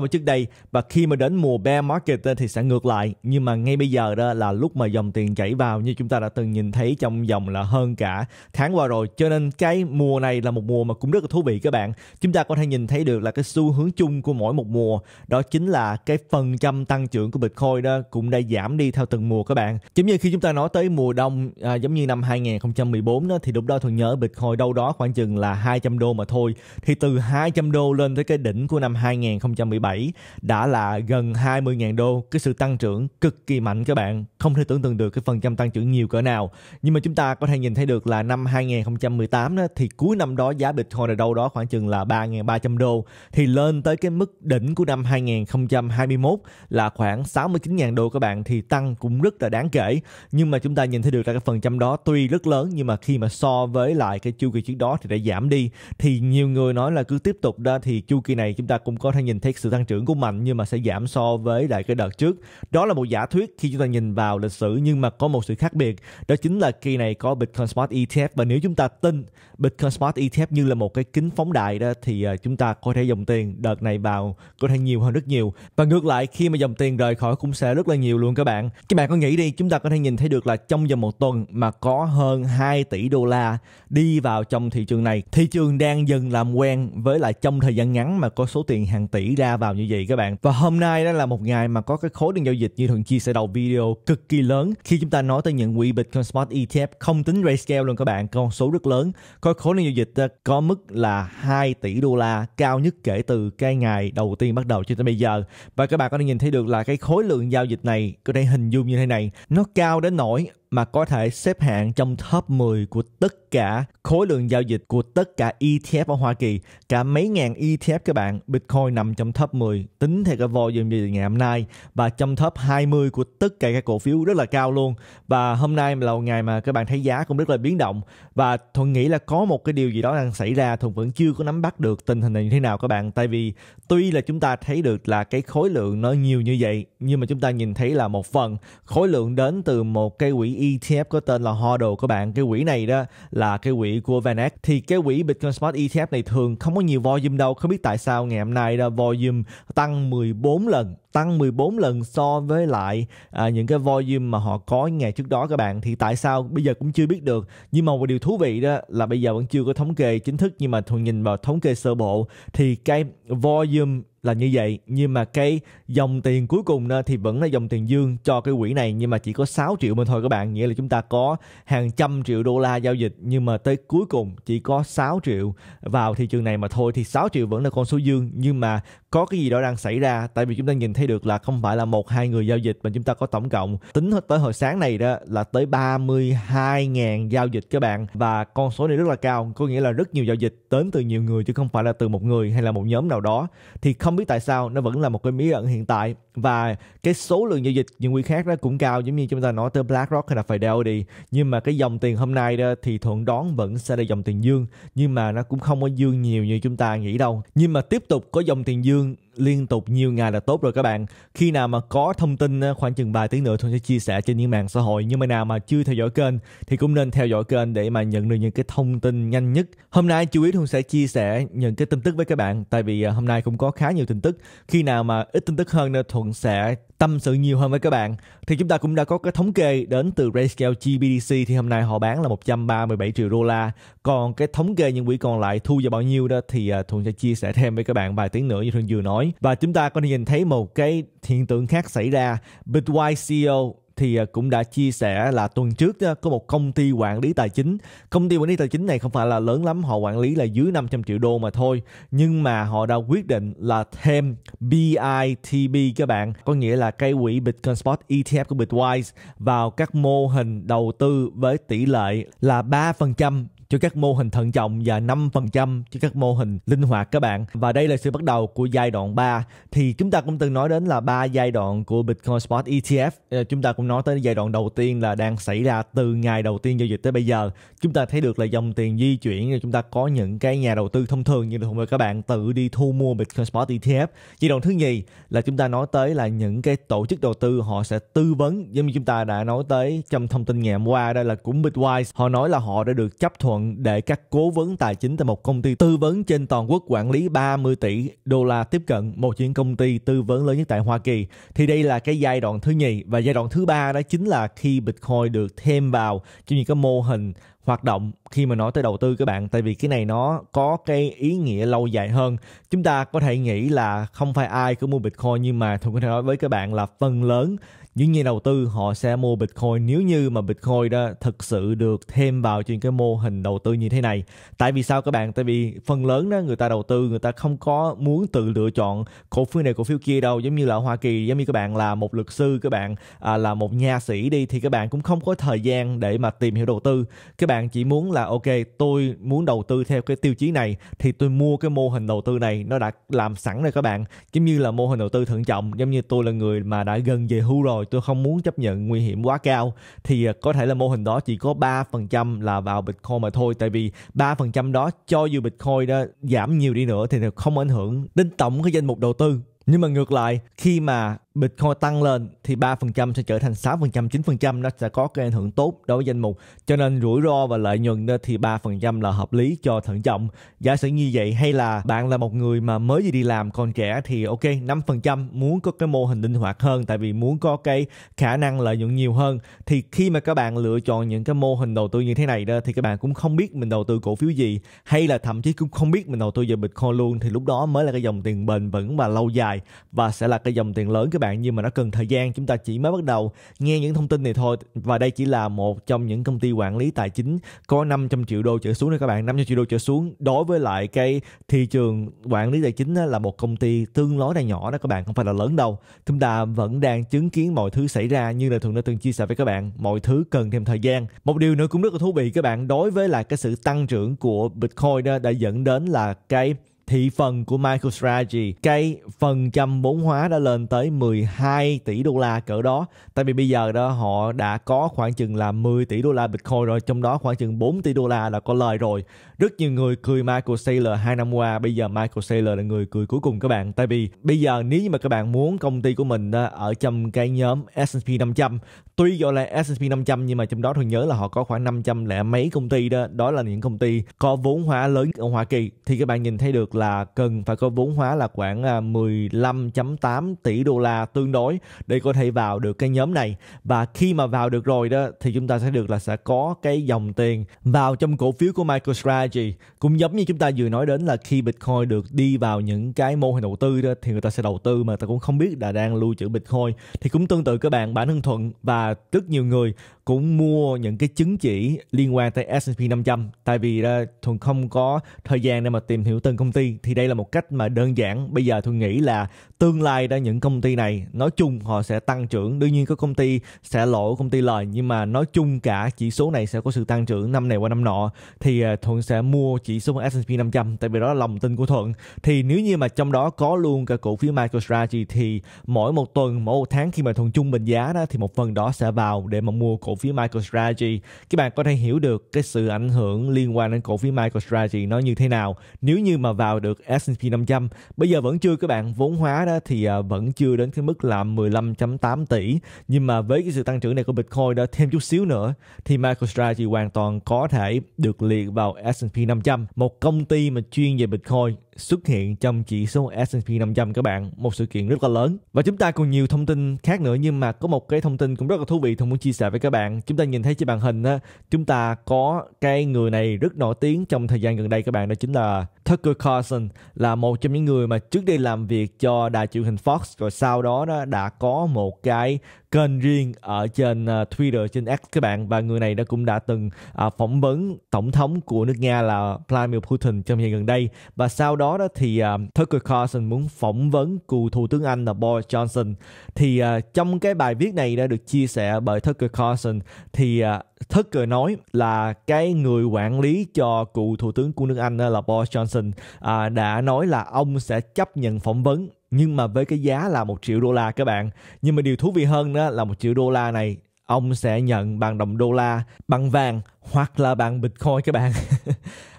với trước đây và khi mà đến mùa bear market thì sẽ ngược lại nhưng mà ngay bây giờ đó là lúc mà dòng tiền chảy vào như chúng ta đã từng nhìn thấy trong dòng là hơn cả tháng qua rồi cho nên cái mùa này là một mùa mà cũng rất là thú vị các bạn chúng ta có thể nhìn thấy được là cái xu hướng chung của mỗi một mùa đó chính là cái phần trăm tăng trưởng của bitcoin đó cũng đã giảm đi theo từng mùa các bạn giống như khi chúng ta nói tới mùa đông à, giống như năm 2014 đó thì lúc đó Thuận nhớ Bitcoin đâu đó khoảng chừng là 200 đô mà thôi thì từ 200 đô lên tới cái đỉnh của năm 2017 đã là gần 20.000 đô cái sự tăng trưởng cực kỳ mạnh các bạn không thể tưởng tượng được cái phần trăm tăng trưởng nhiều cỡ nào nhưng mà chúng ta có thể nhìn thấy được là năm 2018 đó, thì cuối năm đó giá Bitcoin là đâu đó khoảng chừng là 3.300 đô thì lên tới cái mức đỉnh của năm 2021 là khoảng 69.000 đô các bạn thì tăng cũng rất là đáng kể nhưng mà chúng ta nhìn thấy được là cái phần trăm đó tuy rất lớn nhưng mà khi mà so với lại cái chu kỳ trước đó thì đã giảm đi thì nhiều người nói là cứ tiếp tục ra thì chu kỳ này chúng ta cũng có thể nhìn thấy sự tăng trưởng của mạnh nhưng mà sẽ giảm so với lại cái đợt trước đó là một giả thuyết khi chúng ta nhìn vào lịch sử nhưng mà có một sự khác biệt đó chính là kỳ này có Bitcoin Smart ETF và nếu chúng ta tin Bitcoin Smart ETF như là một cái kính phóng đại đó thì à, chúng ta có thể dòng tiền đợt này vào có thể nhiều hơn rất nhiều và ngược lại khi mà dòng tiền rời khỏi cũng sẽ rất là nhiều luôn các bạn các bạn có nghĩ đi chúng ta có thể nhìn thấy được là trong vòng một tuần mà có hơn 2 tỷ đô la đi vào trong thị trường này thị trường đang dần làm quen với lại trong thời gian ngắn mà có số tiền hàng tỷ ra vào như vậy các bạn và hôm nay đó là một ngày mà có cái khối đường giao dịch như thường chia sẻ đầu video cực kỳ lớn khi chúng ta nói tới những quỹ Bitcoin Smart ETF không tính Grayscale luôn các bạn con số rất lớn có khối đường giao dịch có mức là 2 tỷ đô la cao nhất kể từ cái ngày đầu tiên bắt đầu cho tới bây giờ và các bạn có thể nhìn thấy được là cái khối lượng giao dịch này có thể hình dung như thế này nó cao đến nỗi mà có thể xếp hạng trong top 10 của tất cả khối lượng giao dịch của tất cả ETF ở Hoa Kỳ. Cả mấy ngàn ETF các bạn, Bitcoin nằm trong top 10 tính theo cái volume giao dịch ngày hôm nay và trong top 20 của tất cả các cổ phiếu rất là cao luôn. Và hôm nay là một ngày mà các bạn thấy giá cũng rất là biến động và Thuận nghĩ là có một cái điều gì đó đang xảy ra Thuận vẫn chưa có nắm bắt được tình hình này như thế nào các bạn. Tại vì tuy là chúng ta thấy được là cái khối lượng nó nhiều như vậy nhưng mà chúng ta nhìn thấy là một phần khối lượng đến từ một cái quỹ ETF có tên là HODL các bạn cái quỹ này đó là cái quỹ của VanEck thì cái quỹ Bitcoin Spot ETF này thường không có nhiều volume đâu không biết tại sao ngày hôm nay đó volume tăng 14 lần tăng 14 lần so với lại à, những cái volume mà họ có ngày trước đó các bạn thì tại sao bây giờ cũng chưa biết được nhưng mà một điều thú vị đó là bây giờ vẫn chưa có thống kê chính thức nhưng mà thường nhìn vào thống kê sơ bộ thì cái volume là như vậy nhưng mà cái dòng tiền cuối cùng thì vẫn là dòng tiền dương cho cái quỹ này nhưng mà chỉ có 6 triệu mà thôi các bạn nghĩa là chúng ta có hàng trăm triệu đô la giao dịch nhưng mà tới cuối cùng chỉ có 6 triệu vào thị trường này mà thôi thì 6 triệu vẫn là con số dương nhưng mà có cái gì đó đang xảy ra tại vì chúng ta nhìn thấy được là không phải là một hai người giao dịch mà chúng ta có tổng cộng tính tới hồi sáng này đó là tới 32.000 giao dịch các bạn và con số này rất là cao có nghĩa là rất nhiều giao dịch đến từ nhiều người chứ không phải là từ một người hay là một nhóm nào đó thì không biết tại sao nó vẫn là một cái bí ẩn hiện tại và cái số lượng giao dịch những quỹ khác đó cũng cao giống như chúng ta nói tới BlackRock hay là Fidelity nhưng mà cái dòng tiền hôm nay đó thì thuận đoán vẫn sẽ là dòng tiền dương nhưng mà nó cũng không có dương nhiều như chúng ta nghĩ đâu nhưng mà tiếp tục có dòng tiền dương thương liên tục nhiều ngày là tốt rồi các bạn khi nào mà có thông tin khoảng chừng vài tiếng nữa tôi sẽ chia sẻ trên những mạng xã hội nhưng mà nào mà chưa theo dõi kênh thì cũng nên theo dõi kênh để mà nhận được những cái thông tin nhanh nhất hôm nay chú ý thường sẽ chia sẻ những cái tin tức với các bạn tại vì à, hôm nay cũng có khá nhiều tin tức khi nào mà ít tin tức hơn nên thuận sẽ tâm sự nhiều hơn với các bạn thì chúng ta cũng đã có cái thống kê đến từ Grayscale GBDC thì hôm nay họ bán là 137 triệu đô la còn cái thống kê những quỹ còn lại thu vào bao nhiêu đó thì à, thuận sẽ chia sẻ thêm với các bạn vài tiếng nữa như thường vừa nói nói và chúng ta có thể nhìn thấy một cái hiện tượng khác xảy ra Bitwise CEO thì à, cũng đã chia sẻ là tuần trước à, có một công ty quản lý tài chính công ty quản lý tài chính này không phải là lớn lắm họ quản lý là dưới 500 triệu đô mà thôi nhưng mà họ đã quyết định là thêm BITB các bạn có nghĩa là cái quỹ Bitcoin Spot ETF của Bitwise vào các mô hình đầu tư với tỷ lệ là 3% cho các mô hình thận trọng và 5% cho các mô hình linh hoạt các bạn. Và đây là sự bắt đầu của giai đoạn 3. Thì chúng ta cũng từng nói đến là ba giai đoạn của Bitcoin Spot ETF. Ờ, chúng ta cũng nói tới giai đoạn đầu tiên là đang xảy ra từ ngày đầu tiên giao dịch tới bây giờ. Chúng ta thấy được là dòng tiền di chuyển rồi chúng ta có những cái nhà đầu tư thông thường như là các bạn tự đi thu mua Bitcoin Spot ETF. Giai đoạn thứ nhì là chúng ta nói tới là những cái tổ chức đầu tư họ sẽ tư vấn giống như chúng ta đã nói tới trong thông tin ngày hôm qua đây là cũng Bitwise họ nói là họ đã được chấp thuận chọn để các cố vấn tài chính tại một công ty tư vấn trên toàn quốc quản lý 30 tỷ đô la tiếp cận một những công ty tư vấn lớn nhất tại Hoa Kỳ. Thì đây là cái giai đoạn thứ nhì và giai đoạn thứ ba đó chính là khi Bitcoin được thêm vào trong những cái mô hình hoạt động khi mà nói tới đầu tư các bạn tại vì cái này nó có cái ý nghĩa lâu dài hơn chúng ta có thể nghĩ là không phải ai cũng mua bitcoin nhưng mà tôi có thể nói với các bạn là phần lớn những nhà đầu tư họ sẽ mua Bitcoin nếu như mà Bitcoin đó thực sự được thêm vào trên cái mô hình đầu tư như thế này. Tại vì sao các bạn? Tại vì phần lớn đó người ta đầu tư người ta không có muốn tự lựa chọn cổ phiếu này cổ phiếu kia đâu. Giống như là ở Hoa Kỳ, giống như các bạn là một luật sư, các bạn à, là một nha sĩ đi thì các bạn cũng không có thời gian để mà tìm hiểu đầu tư. Các bạn chỉ muốn là ok, tôi muốn đầu tư theo cái tiêu chí này thì tôi mua cái mô hình đầu tư này nó đã làm sẵn rồi các bạn. Giống như là mô hình đầu tư thận trọng, giống như tôi là người mà đã gần về hưu rồi rồi tôi không muốn chấp nhận nguy hiểm quá cao thì à, có thể là mô hình đó chỉ có 3% là vào Bitcoin mà thôi tại vì 3% đó cho dù Bitcoin đó giảm nhiều đi nữa thì không ảnh hưởng đến tổng cái danh mục đầu tư nhưng mà ngược lại khi mà Bitcoin tăng lên thì 3% sẽ trở thành 6%, 9% nó sẽ có cái ảnh hưởng tốt đối với danh mục. Cho nên rủi ro và lợi nhuận thì 3% là hợp lý cho thận trọng. Giả sử như vậy hay là bạn là một người mà mới đi làm còn trẻ thì ok 5% muốn có cái mô hình linh hoạt hơn tại vì muốn có cái khả năng lợi nhuận nhiều hơn thì khi mà các bạn lựa chọn những cái mô hình đầu tư như thế này đó thì các bạn cũng không biết mình đầu tư cổ phiếu gì hay là thậm chí cũng không biết mình đầu tư vào Bitcoin luôn thì lúc đó mới là cái dòng tiền bền vững và lâu dài và sẽ là cái dòng tiền lớn các bạn nhưng mà nó cần thời gian chúng ta chỉ mới bắt đầu nghe những thông tin này thôi và đây chỉ là một trong những công ty quản lý tài chính có 500 triệu đô trở xuống nữa các bạn 500 triệu đô trở xuống đối với lại cái thị trường quản lý tài chính là một công ty tương đối đang nhỏ đó các bạn không phải là lớn đâu chúng ta vẫn đang chứng kiến mọi thứ xảy ra như là thường đã từng chia sẻ với các bạn mọi thứ cần thêm thời gian một điều nữa cũng rất là thú vị các bạn đối với là cái sự tăng trưởng của bitcoin đó đã dẫn đến là cái thị phần của MicroStrategy cái phần trăm vốn hóa đã lên tới 12 tỷ đô la cỡ đó tại vì bây giờ đó họ đã có khoảng chừng là 10 tỷ đô la Bitcoin rồi trong đó khoảng chừng 4 tỷ đô la là có lời rồi rất nhiều người cười Michael Saylor hai năm qua bây giờ Michael Saylor là người cười cuối cùng các bạn tại vì bây giờ nếu như mà các bạn muốn công ty của mình ờ, ở trong cái nhóm S&P 500 tuy gọi là S&P 500 nhưng mà trong đó thường nhớ là họ có khoảng 500 lẻ mấy công ty đó đó là những công ty có vốn hóa lớn ở Hoa Kỳ thì các bạn nhìn thấy được là cần phải có vốn hóa là khoảng 15.8 ờ, tỷ đô la tương đối để có thể vào được cái nhóm này và khi mà vào được rồi đó thì chúng ta sẽ được là sẽ có cái dòng tiền vào trong cổ phiếu của MicroStrategy strategy cũng giống như chúng ta vừa nói đến là khi Bitcoin được đi vào những cái mô hình đầu tư đó, thì người ta sẽ đầu tư mà ta cũng không biết là đang lưu trữ Bitcoin thì cũng tương tự các bạn bản thân thuận và rất nhiều người cũng mua những cái chứng chỉ liên quan tới S&P 500 tại vì uh, Thuần không có thời gian để mà tìm hiểu từng công ty thì đây là một cách mà đơn giản bây giờ Thuần nghĩ là tương lai đó những công ty này nói chung họ sẽ tăng trưởng đương nhiên có công ty sẽ lỗ công ty lời nhưng mà nói chung cả chỉ số này sẽ có sự tăng trưởng năm này qua năm nọ thì uh, Thuận sẽ mua chỉ số S&P 500 tại vì đó là lòng tin của Thuận thì nếu như mà trong đó có luôn cả cổ phiếu MicroStrategy thì mỗi một tuần mỗi một tháng khi mà Thuận trung bình giá đó thì một phần đó sẽ vào để mà mua cổ cổ phiếu MicroStrategy các bạn có thể hiểu được cái sự ảnh hưởng liên quan đến cổ phiếu MicroStrategy nó như thế nào nếu như mà vào được S&P 500 bây giờ vẫn chưa các bạn vốn hóa đó thì à, vẫn chưa đến cái mức là 15.8 tỷ nhưng mà với cái sự tăng trưởng này của Bitcoin đó thêm chút xíu nữa thì MicroStrategy hoàn toàn có thể được liệt vào S&P 500 một công ty mà chuyên về Bitcoin xuất hiện trong chỉ số S&P 500 các bạn, một sự kiện rất là lớn. Và chúng ta còn nhiều thông tin khác nữa nhưng mà có một cái thông tin cũng rất là thú vị tôi muốn chia sẻ với các bạn. Chúng ta nhìn thấy trên màn hình á, chúng ta có cái người này rất nổi tiếng trong thời gian gần đây các bạn đó chính là Tucker Carlson là một trong những người mà trước đây làm việc cho đài truyền hình Fox rồi sau đó nó đã có một cái kênh riêng ở trên ờ, Twitter trên X các bạn và người này đã cũng đã từng à, phỏng vấn tổng thống của nước Nga là Vladimir Putin trong thời gần đây và sau đó đó thì à, Tucker Carlson muốn phỏng vấn cựu thủ tướng Anh là Boris Johnson thì à, trong cái bài viết này đã được chia sẻ bởi Tucker Carlson thì à, thất cười nói là cái người quản lý cho cựu thủ tướng của nước Anh là Boris Johnson à, đã nói là ông sẽ chấp nhận phỏng vấn nhưng mà với cái giá là một triệu đô la các bạn. Nhưng mà điều thú vị hơn đó là một triệu đô la này ông sẽ nhận bằng đồng đô la, bằng vàng hoặc là bằng Bitcoin các bạn. [laughs]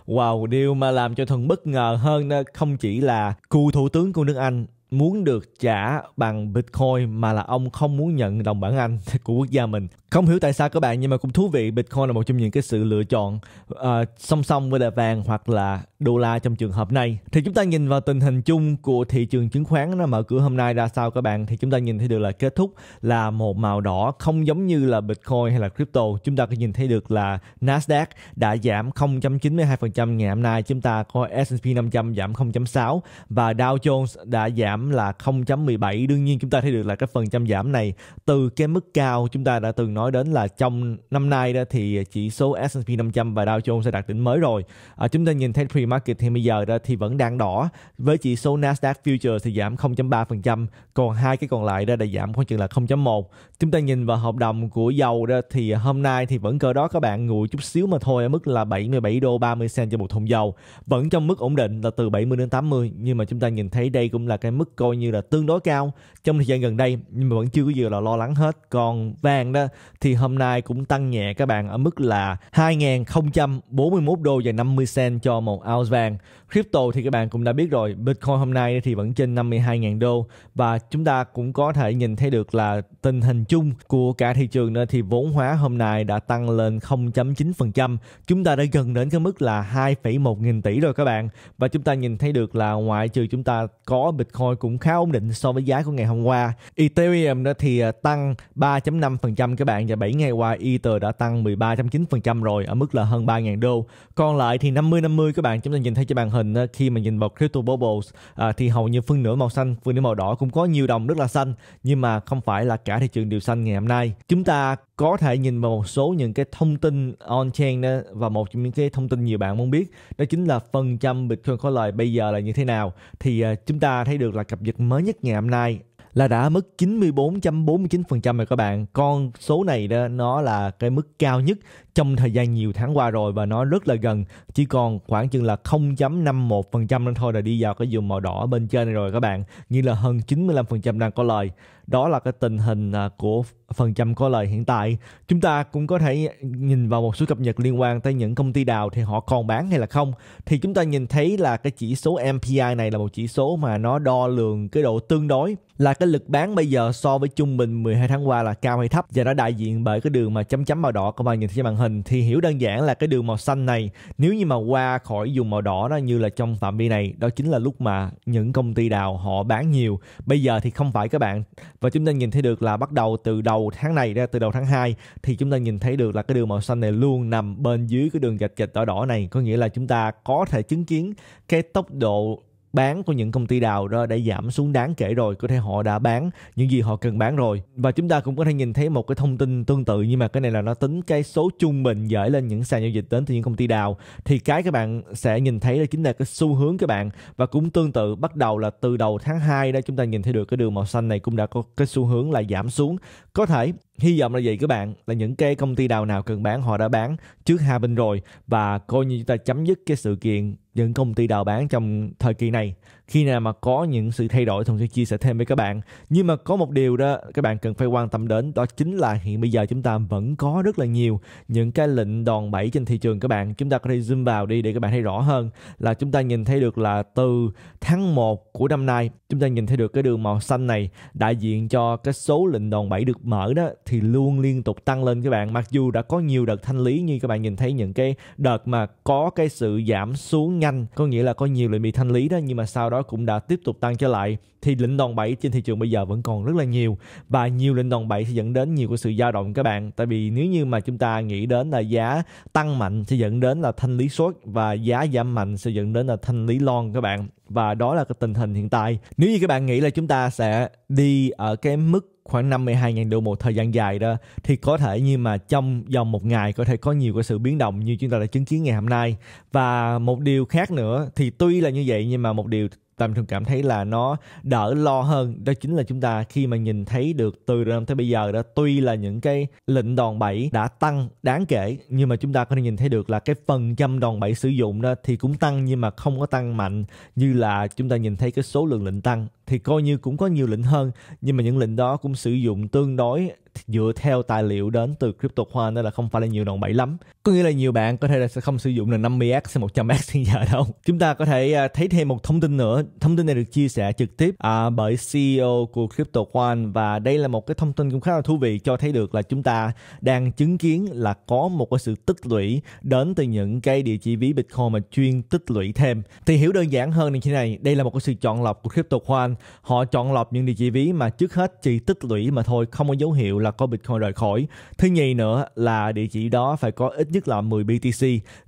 Wow, điều mà làm cho Thuận bất ngờ hơn đó không chỉ là cựu thủ tướng của nước Anh muốn được trả bằng Bitcoin mà là ông không muốn nhận đồng bảng Anh [laughs] của quốc gia mình. Không hiểu tại sao các bạn nhưng mà cũng thú vị Bitcoin là một trong những cái sự lựa chọn uh, song song với là vàng hoặc là đô la trong trường hợp này. Thì chúng ta nhìn vào tình hình chung của thị trường chứng khoán nó mở cửa hôm nay ra sao các bạn thì chúng ta nhìn thấy được là kết thúc là một màu đỏ không giống như là Bitcoin hay là crypto. Chúng ta có nhìn thấy được là Nasdaq đã giảm 0.92% ngày hôm nay, chúng ta có S&P 500 giảm 0.6 và Dow Jones đã giảm là 0.17 đương nhiên chúng ta thấy được là cái phần trăm giảm này từ cái mức cao chúng ta đã từng nói đến là trong năm nay đó thì chỉ số S&P 500 và Dow Jones sẽ đạt đỉnh mới rồi à, chúng ta nhìn thấy pre-market thì bây giờ đó thì vẫn đang đỏ với chỉ số Nasdaq Future thì giảm 0.3% còn hai cái còn lại đó đã giảm khoảng chừng là 0.1 chúng ta nhìn vào hợp đồng của dầu đó thì hôm nay thì vẫn cơ đó các bạn nguội chút xíu mà thôi ở mức là 77 đô 30 cent cho một thùng dầu vẫn trong mức ổn định là từ 70 đến 80 nhưng mà chúng ta nhìn thấy đây cũng là cái mức coi như là tương đối cao trong thời gian gần đây nhưng mà vẫn chưa có gì là lo lắng hết còn vàng đó thì hôm nay cũng tăng nhẹ các bạn ở mức là 2.041 đô và 50 cent cho một ounce vàng crypto thì các bạn cũng đã biết rồi bitcoin hôm nay thì vẫn trên 52.000 đô và chúng ta cũng có thể nhìn thấy được là tình hình chung của cả thị trường đó thì vốn hóa hôm nay đã tăng lên 0.9% chúng ta đã gần đến cái mức là 2,1 nghìn tỷ rồi các bạn và chúng ta nhìn thấy được là ngoại trừ chúng ta có bitcoin cũng khá ổn định so với giá của ngày hôm qua. Ethereum đó thì à, tăng 3.5% các bạn và 7 ngày qua Ether đã tăng 13.9% rồi ở mức là hơn 3.000 đô. Còn lại thì 50-50 các bạn chúng ta nhìn thấy trên màn hình khi mà nhìn vào crypto bubbles à, thì hầu như phân nửa màu xanh, phân nửa màu đỏ cũng có nhiều đồng rất là xanh nhưng mà không phải là cả thị trường đều xanh ngày hôm nay. Chúng ta có thể nhìn vào một số những cái thông tin on chain đó và một trong những cái thông tin nhiều bạn muốn biết đó chính là phần trăm Bitcoin có lời bây giờ là như thế nào thì à, chúng ta thấy được là cập nhật mới nhất ngày hôm nay là đã mất 94.49% rồi các bạn. Con số này đó nó là cái mức cao nhất trong thời gian nhiều tháng qua rồi và nó rất là gần chỉ còn khoảng chừng là 0.51% nữa thôi là đi vào cái vùng màu đỏ bên trên này rồi các bạn như là hơn 95% đang có lời đó là cái tình hình à, của phần trăm có lời hiện tại chúng ta cũng có thể nhìn vào một số cập nhật liên quan tới những công ty đào thì họ còn bán hay là không thì chúng ta nhìn thấy là cái chỉ số MPI này là một chỉ số mà nó đo lường cái độ tương đối là cái lực bán bây giờ so với trung bình 12 tháng qua là cao hay thấp và nó đại diện bởi cái đường mà chấm chấm màu đỏ các bạn nhìn thấy trên màn hình hình thì hiểu đơn giản là cái đường màu xanh này nếu như mà qua khỏi dùng màu đỏ đó như là trong phạm vi này đó chính là lúc mà những công ty đào họ bán nhiều bây giờ thì không phải các bạn và chúng ta nhìn thấy được là bắt đầu từ đầu tháng này ra từ đầu tháng 2 thì chúng ta nhìn thấy được là cái đường màu xanh này luôn nằm bên dưới cái đường gạch gạch đỏ đỏ này có nghĩa là chúng ta có thể chứng kiến cái tốc độ bán của những công ty đào đó đã giảm xuống đáng kể rồi có thể họ đã bán những gì họ cần bán rồi và chúng ta cũng có thể nhìn thấy một cái thông tin tương tự nhưng mà cái này là nó tính cái số trung bình dễ lên những sàn giao dịch đến từ những công ty đào thì cái các bạn sẽ nhìn thấy đó chính là cái xu hướng các bạn và cũng tương tự bắt đầu là từ đầu tháng 2 đó chúng ta nhìn thấy được cái đường màu xanh này cũng đã có cái xu hướng là giảm xuống có thể hy vọng là gì các bạn là những cái công ty đào nào cần bán họ đã bán trước hai bên rồi và coi như chúng ta chấm dứt cái sự kiện những công ty đào bán trong thời kỳ này khi nào mà có những sự thay đổi thường sẽ chia sẻ thêm với các bạn nhưng mà có một điều đó các bạn cần phải quan tâm đến đó chính là hiện bây giờ chúng ta vẫn có rất là nhiều những cái lệnh đòn bẩy trên thị trường các bạn chúng ta có thể zoom vào đi để các bạn thấy rõ hơn là chúng ta nhìn thấy được là từ tháng 1 của năm nay chúng ta nhìn thấy được cái đường màu xanh này đại diện cho cái số lệnh đòn bẩy được mở đó thì luôn liên tục tăng lên các bạn mặc dù đã có nhiều đợt thanh lý như các bạn nhìn thấy những cái đợt mà có cái sự giảm xuống nhanh có nghĩa là có nhiều lệnh bị thanh lý đó nhưng mà sau đó đó cũng đã tiếp tục tăng trở lại thì lệnh đòn bẩy trên thị trường bây giờ vẫn còn rất là nhiều và nhiều lệnh đòn bẩy sẽ dẫn đến nhiều cái sự dao động các bạn tại vì nếu như mà chúng ta nghĩ đến là giá tăng mạnh sẽ dẫn đến là thanh lý short và giá giảm mạnh sẽ dẫn đến là thanh lý lon các bạn và đó là cái tình hình hiện tại nếu như các bạn nghĩ là chúng ta sẽ đi ở cái mức khoảng 52.000 đô một thời gian dài đó thì có thể nhưng mà trong vòng một ngày có thể có nhiều cái sự biến động như chúng ta đã chứng kiến ngày hôm nay và một điều khác nữa thì tuy là như vậy nhưng mà một điều Tâm thường cảm thấy là nó đỡ lo hơn đó chính là chúng ta khi mà nhìn thấy được từ năm tới bây giờ đó tuy là những cái lệnh đòn bẩy đã tăng đáng kể nhưng mà chúng ta có thể nhìn thấy được là cái phần trăm đòn bẩy sử dụng đó thì cũng tăng nhưng mà không có tăng mạnh như là chúng ta nhìn thấy cái số lượng lệnh tăng thì coi như cũng có nhiều lệnh hơn nhưng mà những lệnh đó cũng sử dụng tương đối dựa theo tài liệu đến từ crypto coin nên là không phải là nhiều đòn bảy lắm có nghĩa là nhiều bạn có thể là sẽ không sử dụng là 50x hay 100x hiện giờ đâu chúng ta có thể à, thấy thêm một thông tin nữa thông tin này được chia sẻ trực tiếp à, bởi CEO của crypto coin và đây là một cái thông tin cũng khá là thú vị cho thấy được là chúng ta đang chứng kiến là có một cái sự tích lũy đến từ những cái địa chỉ ví bitcoin mà chuyên tích lũy thêm thì hiểu đơn giản hơn như thế này đây là một cái sự chọn lọc của crypto coin họ chọn lọc những địa chỉ ví mà trước hết chỉ tích lũy mà thôi không có dấu hiệu là có Bitcoin rời khỏi. Thứ nhì nữa là địa chỉ đó phải có ít nhất là 10 BTC.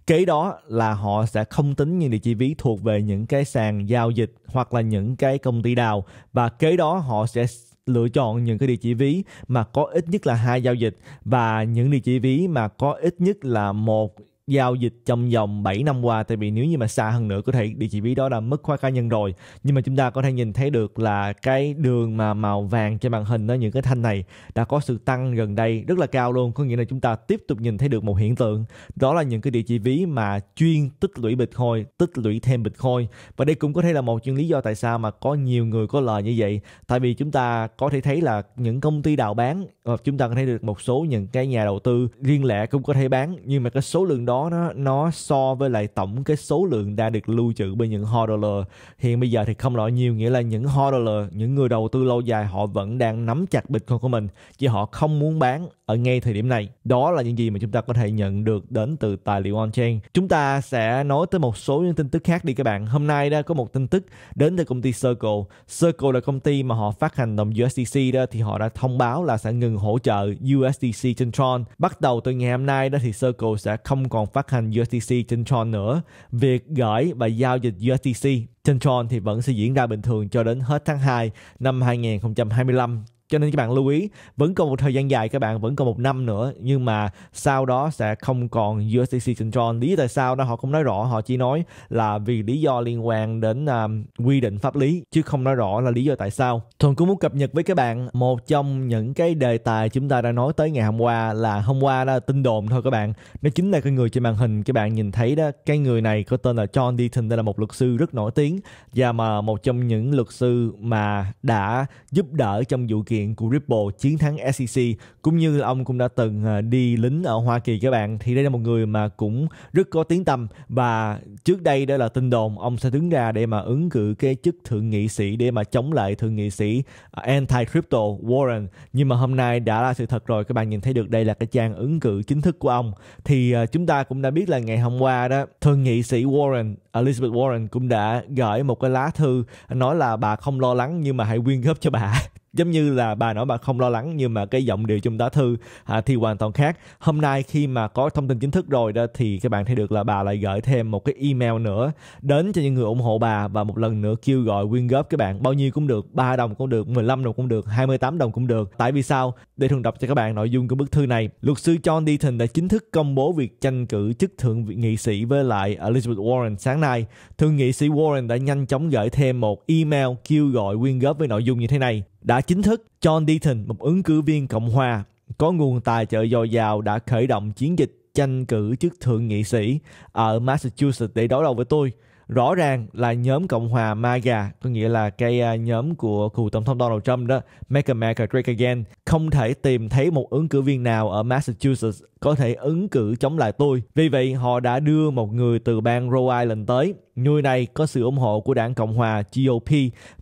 Kế đó là họ sẽ không tính những địa chỉ ví thuộc về những cái sàn giao dịch hoặc là những cái công ty đào và kế đó họ sẽ lựa chọn những cái địa chỉ ví mà có ít nhất là hai giao dịch và những địa chỉ ví mà có ít nhất là một giao dịch trong vòng 7 năm qua tại vì nếu như mà xa hơn nữa có thể địa chỉ ví đó đã mất khóa cá nhân rồi nhưng mà chúng ta có thể nhìn thấy được là cái đường mà màu vàng trên màn hình đó những cái thanh này đã có sự tăng gần đây rất là cao luôn có nghĩa là chúng ta tiếp tục nhìn thấy được một hiện tượng đó là những cái địa chỉ ví mà chuyên tích lũy bitcoin tích lũy thêm bitcoin và đây cũng có thể là một những lý do tại sao mà có nhiều người có lời như vậy tại vì chúng ta có thể thấy là những công ty đào bán và chúng ta có thể được một số những cái nhà đầu tư riêng lẻ cũng có thể bán nhưng mà cái số lượng đó đó nó nó so với lại tổng cái số lượng đã được lưu trữ bởi những hodler hiện bây giờ thì không rõ nhiều nghĩa là những hodler những người đầu tư lâu dài họ vẫn đang nắm chặt bitcoin của mình chỉ họ không muốn bán ở ngay thời điểm này đó là những gì mà chúng ta có thể nhận được đến từ tài liệu on chain chúng ta sẽ nói tới một số những tin tức khác đi các bạn hôm nay đã có một tin tức đến từ công ty circle circle là công ty mà họ phát hành đồng USDC đó thì họ đã thông báo là sẽ ngừng hỗ trợ USDC trên Tron bắt đầu từ ngày hôm nay đó thì circle sẽ không còn còn phát hành USDC trên Tron nữa. Việc gửi và giao dịch USDC trên Tron thì vẫn sẽ diễn ra bình thường cho đến hết tháng 2 năm 2025 cho nên các bạn lưu ý vẫn còn một thời gian dài các bạn vẫn còn một năm nữa nhưng mà sau đó sẽ không còn USDC Tron lý tại sao đó họ không nói rõ họ chỉ nói là vì lý do liên quan đến um, quy định pháp lý chứ không nói rõ là lý do tại sao thuần cũng muốn cập nhật với các bạn một trong những cái đề tài chúng ta đã nói tới ngày hôm qua là hôm qua đó là tin đồn thôi các bạn nó chính là cái người trên màn hình các bạn nhìn thấy đó cái người này có tên là John Deaton đây là một luật sư rất nổi tiếng và mà một trong những luật sư mà đã giúp đỡ trong vụ kiện kiện của Ripple chiến thắng SEC cũng như là ông cũng đã từng à, đi lính ở Hoa Kỳ các bạn thì đây là một người mà cũng rất có tiếng tăm và trước đây đó là tin đồn ông sẽ đứng ra để mà ứng cử cái chức thượng nghị sĩ để mà chống lại thượng nghị sĩ à, anti crypto Warren nhưng mà hôm nay đã là sự thật rồi các bạn nhìn thấy được đây là cái trang ứng cử chính thức của ông thì à, chúng ta cũng đã biết là ngày hôm qua đó thượng nghị sĩ Warren Elizabeth Warren cũng đã gửi một cái lá thư nói là bà không lo lắng nhưng mà hãy quyên góp cho bà giống như là bà nói bà không lo lắng nhưng mà cái giọng điệu trong tá thư à, thì hoàn toàn khác hôm nay khi mà có thông tin chính thức rồi đó thì các bạn thấy được là bà lại gửi thêm một cái email nữa đến cho những người ủng hộ bà và một lần nữa kêu gọi quyên góp các bạn bao nhiêu cũng được 3 đồng cũng được 15 đồng cũng được 28 đồng cũng được tại vì sao để thường đọc cho các bạn nội dung của bức thư này luật sư John Deaton đã chính thức công bố việc tranh cử chức thượng nghị sĩ với lại Elizabeth Warren sáng nay thượng nghị sĩ Warren đã nhanh chóng gửi thêm một email kêu gọi quyên góp với nội dung như thế này đã chính thức John Deaton, một ứng cử viên Cộng hòa có nguồn tài trợ dồi dào đã khởi động chiến dịch tranh cử chức thượng nghị sĩ ở Massachusetts để đối đầu với tôi. Rõ ràng là nhóm Cộng hòa MAGA, có nghĩa là cái à, nhóm của cựu tổng thống Donald Trump đó, Make America Great Again, không thể tìm thấy một ứng cử viên nào ở Massachusetts có thể ứng cử chống lại tôi. Vì vậy, họ đã đưa một người từ bang Rhode Island tới. Người này có sự ủng hộ của đảng Cộng hòa GOP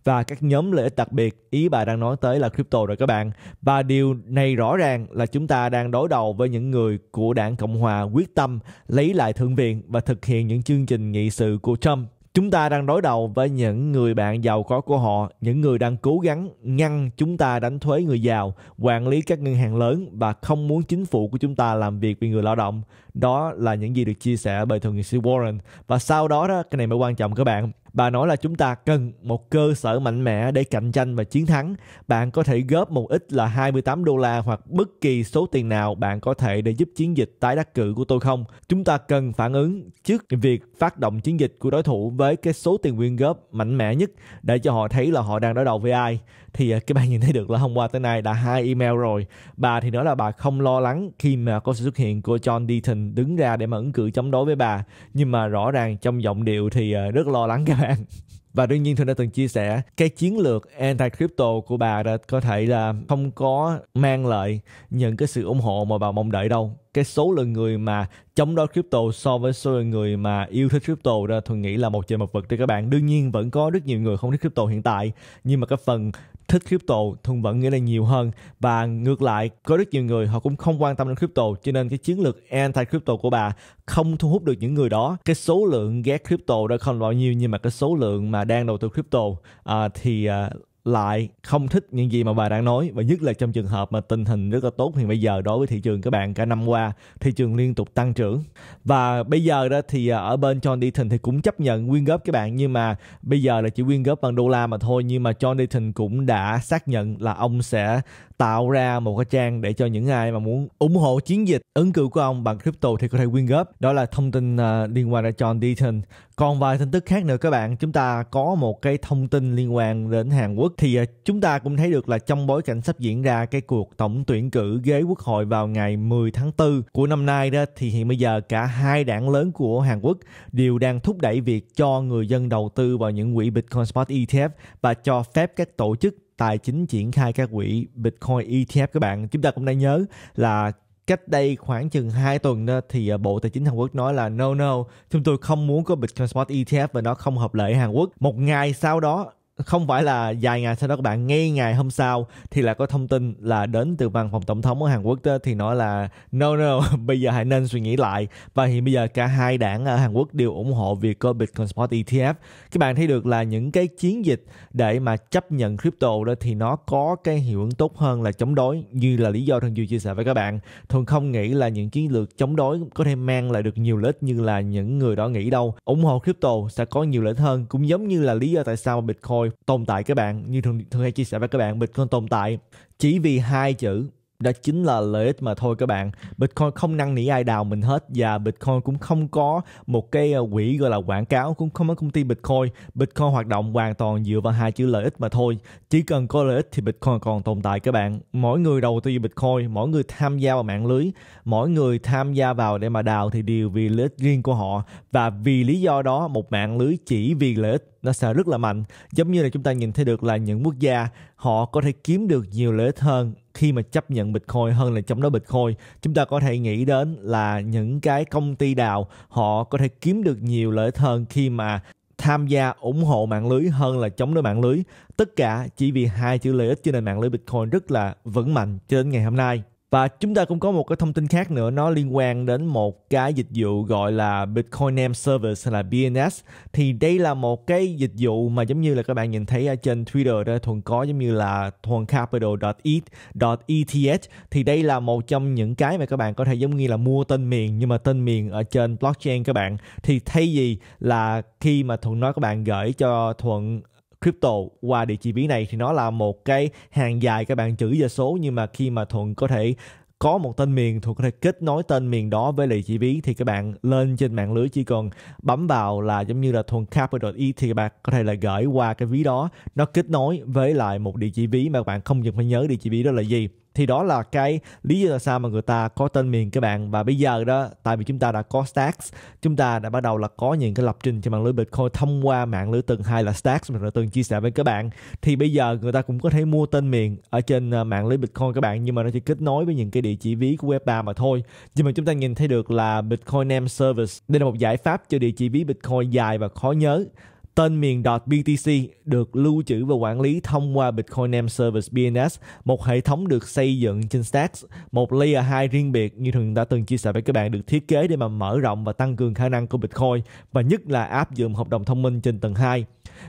và các nhóm lợi ích đặc biệt. Ý bà đang nói tới là crypto rồi các bạn. Và điều này rõ ràng là chúng ta đang đối đầu với những người của đảng Cộng hòa quyết tâm lấy lại thượng viện và thực hiện những chương trình nghị sự của Trump chúng ta đang đối đầu với những người bạn giàu có của họ những người đang cố gắng ngăn chúng ta đánh thuế người giàu quản lý các ngân hàng lớn và không muốn chính phủ của chúng ta làm việc vì người lao động đó là những gì được chia sẻ bởi thượng nghị sĩ warren và sau đó đó cái này mới quan trọng các bạn Bà nói là chúng ta cần một cơ sở mạnh mẽ để cạnh tranh và chiến thắng. Bạn có thể góp một ít là 28 đô la hoặc bất kỳ số tiền nào bạn có thể để giúp chiến dịch tái đắc cử của tôi không? Chúng ta cần phản ứng trước việc phát động chiến dịch của đối thủ với cái số tiền quyên góp mạnh mẽ nhất để cho họ thấy là họ đang đối đầu với ai thì à, các bạn nhìn thấy được là hôm qua tới nay đã hai email rồi bà thì nói là bà không lo lắng khi mà có sự xuất hiện của John Deaton đứng ra để mà ứng cử chống đối với bà nhưng mà rõ ràng trong giọng điệu thì à, rất lo lắng các bạn [laughs] và đương nhiên tôi đã từng chia sẻ cái chiến lược anti crypto của bà đã có thể là không có mang lại những cái sự ủng hộ mà bà mong đợi đâu cái số lượng người mà chống đối crypto so với số lượng người mà yêu thích crypto ra tôi nghĩ là một trời một vực cho các bạn đương nhiên vẫn có rất nhiều người không thích crypto hiện tại nhưng mà cái phần thích crypto thuần vẫn nghĩ là nhiều hơn và ngược lại có rất nhiều người họ cũng không quan tâm đến crypto cho nên cái chiến lược anti crypto của bà không thu hút được những người đó cái số lượng ghét crypto đã không bao nhiêu nhưng mà cái số lượng mà đang đầu tư crypto uh, thì uh, lại không thích những gì mà bà đang nói và nhất là trong trường hợp mà tình hình rất là tốt hiện bây giờ đối với thị trường các bạn cả năm qua thị trường liên tục tăng trưởng và bây giờ đó thì à, ở bên John Deaton thì cũng chấp nhận quyên góp các bạn nhưng mà bây giờ là chỉ quyên góp bằng đô la mà thôi nhưng mà John Deaton cũng đã xác nhận là ông sẽ tạo ra một cái trang để cho những ai mà muốn ủng hộ chiến dịch ứng cử của ông bằng crypto thì có thể quyên góp đó là thông tin ờ, liên quan đến John Deaton còn vài tin tức khác nữa các bạn chúng ta có một cái thông tin liên quan đến Hàn Quốc thì ờ, chúng ta cũng thấy được là trong bối cảnh sắp diễn ra cái cuộc tổng tuyển cử ghế quốc hội vào ngày 10 tháng 4 của năm nay đó thì hiện bây giờ cả hai đảng lớn của Hàn Quốc đều đang thúc đẩy việc cho người dân đầu tư vào những quỹ Bitcoin Spot ETF và cho phép các tổ chức tài chính triển khai các quỹ Bitcoin ETF các bạn. Chúng ta cũng đang nhớ là cách đây khoảng chừng 2 tuần đó thì à, Bộ Tài chính Hàn Quốc nói là no no, chúng tôi không muốn có Bitcoin Spot ETF và nó không hợp lệ Hàn Quốc. Một ngày sau đó không phải là dài ngày sau đó các bạn ngay ngày hôm sau thì là có thông tin là đến từ văn phòng tổng thống ở Hàn Quốc đó, thì nói là no no [laughs] bây giờ hãy nên suy nghĩ lại và hiện bây giờ cả hai đảng ở Hàn Quốc đều ủng hộ việc có Bitcoin Spot ETF các bạn thấy được là những cái chiến dịch để mà chấp nhận crypto đó thì nó có cái hiệu ứng tốt hơn là chống đối như là lý do thường vừa chia sẻ với các bạn thường không nghĩ là những chiến lược chống đối có thể mang lại được nhiều lợi ích như là những người đó nghĩ đâu ủng hộ crypto sẽ có nhiều lợi ích hơn cũng giống như là lý do tại sao Bitcoin tôi tồn tại các bạn như thường thường hay chia sẻ với các bạn bitcoin tồn tại chỉ vì hai chữ đó chính là lợi ích mà thôi các bạn bitcoin không năn nỉ ai đào mình hết và bitcoin cũng không có một cái ờ, quỹ gọi là quảng cáo cũng không có công ty bitcoin bitcoin hoạt động hoàn toàn dựa vào hai chữ lợi ích mà thôi chỉ cần có lợi ích thì bitcoin còn tồn tại các bạn mỗi người đầu tư bitcoin mỗi người tham gia vào mạng lưới mỗi người tham gia vào để mà đào thì đều vì lợi ích riêng của họ và vì lý do đó một mạng lưới chỉ vì lợi ích nó sẽ rất là mạnh giống như là chúng ta nhìn thấy được là những quốc gia họ có thể kiếm được nhiều lợi ích hơn khi mà chấp nhận Bitcoin hơn là chống đối Bitcoin. Chúng ta có thể nghĩ đến là những cái công ty đào họ có thể kiếm được nhiều lợi ích hơn khi mà tham gia ủng hộ mạng lưới hơn là chống đối mạng lưới. Tất cả chỉ vì hai chữ lợi ích trên nền mạng lưới Bitcoin rất là vững mạnh cho đến ngày hôm nay và chúng ta cũng có một cái thông tin khác nữa nó liên quan đến một cái dịch vụ gọi là Bitcoin Name Service hay là BNS thì đây là một cái dịch vụ mà giống như là các bạn nhìn thấy ở trên Twitter đó thuần có giống như là thuần capital.eth e thì đây là một trong những cái mà các bạn có thể giống như là mua tên miền nhưng mà tên miền ở trên blockchain các bạn thì thay vì là khi mà thuần nói các bạn gửi cho thuận crypto qua địa chỉ ví này thì nó là một cái hàng dài các bạn chữ và số nhưng mà khi mà thuận có thể có một tên miền thuộc có thể kết nối tên miền đó với địa chỉ ví thì các bạn lên trên mạng lưới chỉ cần bấm vào là giống như là thuần capital e thì các bạn có thể là gửi qua cái ví đó nó kết nối với lại một địa chỉ ví mà các bạn không cần phải nhớ địa chỉ ví đó là gì thì đó là cái lý do là sao mà người ta có tên miền các bạn và bây giờ đó tại vì chúng ta đã có stacks chúng ta đã bắt đầu là có những cái lập trình cho mạng lưới bitcoin thông qua mạng lưới tầng hai là stacks mình đã từng chia sẻ với các bạn thì bây giờ người ta cũng có thể mua tên miền ở trên à, mạng lưới bitcoin các bạn nhưng mà nó chỉ kết nối với những cái địa chỉ ví của web 3 mà thôi nhưng mà chúng ta nhìn thấy được là bitcoin name service đây là một giải pháp cho địa chỉ ví bitcoin dài và khó nhớ Tên miền .btc được lưu trữ và quản lý thông qua Bitcoin Name Service BNS, một hệ thống được xây dựng trên Stacks, một layer 2 riêng biệt như thường đã từng chia sẻ với các bạn được thiết kế để mà mở rộng và tăng cường khả năng của Bitcoin và nhất là áp dụng hợp đồng thông minh trên tầng 2.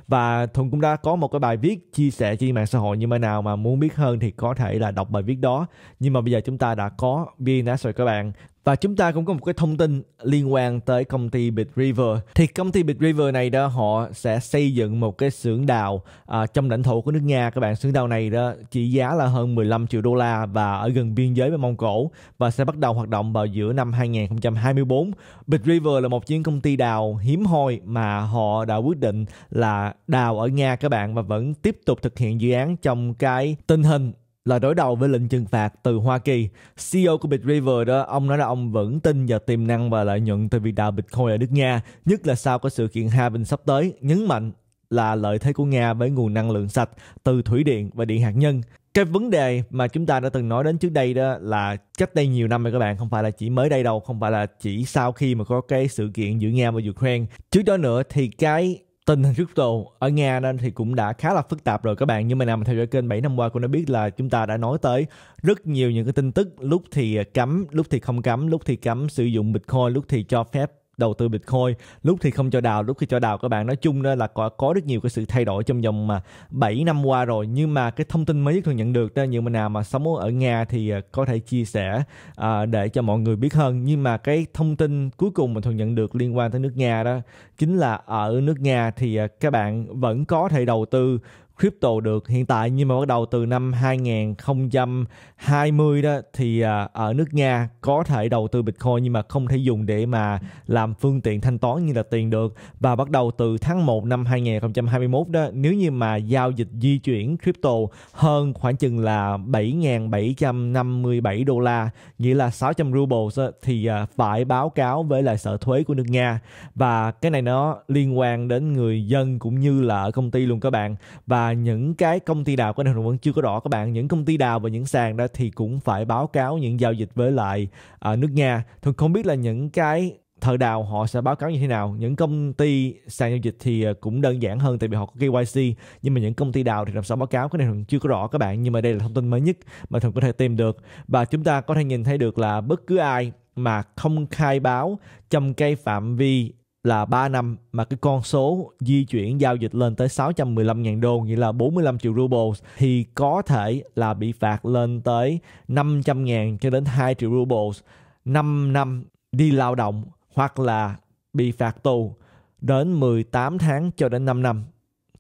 Và Thuận cũng đã có một cái bài viết chia sẻ trên mạng xã hội như thế nào mà muốn biết hơn thì có thể là đọc bài viết đó. Nhưng mà bây giờ chúng ta đã có BNS rồi các bạn và chúng ta cũng có một cái thông tin liên quan tới công ty Big River. Thì công ty Big River này đó họ sẽ xây dựng một cái xưởng đào à, trong lãnh thổ của nước Nga. Các bạn xưởng đào này đó trị giá là hơn 15 triệu đô la và ở gần biên giới với Mông Cổ và sẽ bắt đầu hoạt động vào giữa năm 2024. Big River là một chiến công ty đào hiếm hoi mà họ đã quyết định là đào ở Nga các bạn và vẫn tiếp tục thực hiện dự án trong cái tình hình lời đối đầu với lệnh trừng phạt từ Hoa Kỳ. CEO của BitRiver đó, ông nói là ông vẫn tin vào tiềm năng và lợi nhuận từ việc đào Bitcoin ở nước Nga, nhất là sau cái sự kiện halving sắp tới, nhấn mạnh là lợi thế của Nga với nguồn năng lượng sạch từ thủy điện và điện hạt nhân. Cái vấn đề mà chúng ta đã từng nói đến trước đây đó là cách đây nhiều năm rồi các bạn, không phải là chỉ mới đây đâu, không phải là chỉ sau khi mà có cái sự kiện giữa Nga và Ukraine. Trước đó nữa thì cái tình hình crypto ở Nga nên thì cũng đã khá là phức tạp rồi các bạn nhưng mà nào mà theo dõi kênh 7 năm qua cũng đã biết là chúng ta đã nói tới rất nhiều những cái tin tức lúc thì cấm lúc thì không cấm lúc thì cấm sử dụng Bitcoin lúc thì cho phép đầu tư Bitcoin lúc thì không cho đào lúc thì cho đào các bạn nói chung đó là có, có rất nhiều cái sự thay đổi trong vòng mà 7 năm qua rồi nhưng mà cái thông tin mới nhất tôi nhận được đó những mình nào mà sống ở Nga thì à, có thể chia sẻ à, để cho mọi người biết hơn nhưng mà cái thông tin cuối cùng mình thường nhận được liên quan tới nước Nga đó chính là ở nước Nga thì à, các bạn vẫn có thể đầu tư crypto được hiện tại nhưng mà bắt đầu từ năm 2020 đó thì à, ở nước Nga có thể đầu tư Bitcoin nhưng mà không thể dùng để mà làm phương tiện thanh toán như là tiền được và bắt đầu từ tháng 1 năm 2021 đó nếu như mà giao dịch di chuyển crypto hơn khoảng chừng là 7.757 đô la nghĩa là 600 rubles thì à, phải báo cáo với lại sở thuế của nước Nga và cái này nó liên quan đến người dân cũng như là ở công ty luôn các bạn và những cái công ty nào có năng lượng vẫn chưa có rõ các bạn những công ty nào và những sàn đó thì cũng phải báo cáo những giao dịch với lại uh, nước Nga thường không biết là những cái thợ đào họ sẽ báo cáo như thế nào những công ty sàn giao dịch thì à, cũng đơn giản hơn tại vì họ có KYC nhưng mà những công ty đào thì làm sao báo cáo cái này thường chưa có rõ các bạn nhưng mà đây là thông tin mới nhất mà thường có thể tìm được và chúng ta có thể nhìn thấy được là bất cứ ai mà không khai báo trong cái phạm vi là 3 năm mà cái con số di chuyển giao dịch lên tới 615.000 đô nghĩa là 45 triệu rubles thì có thể là bị phạt lên tới 500.000 cho đến 2 triệu rubles 5 năm đi lao động hoặc là bị phạt tù đến 18 tháng cho đến 5 năm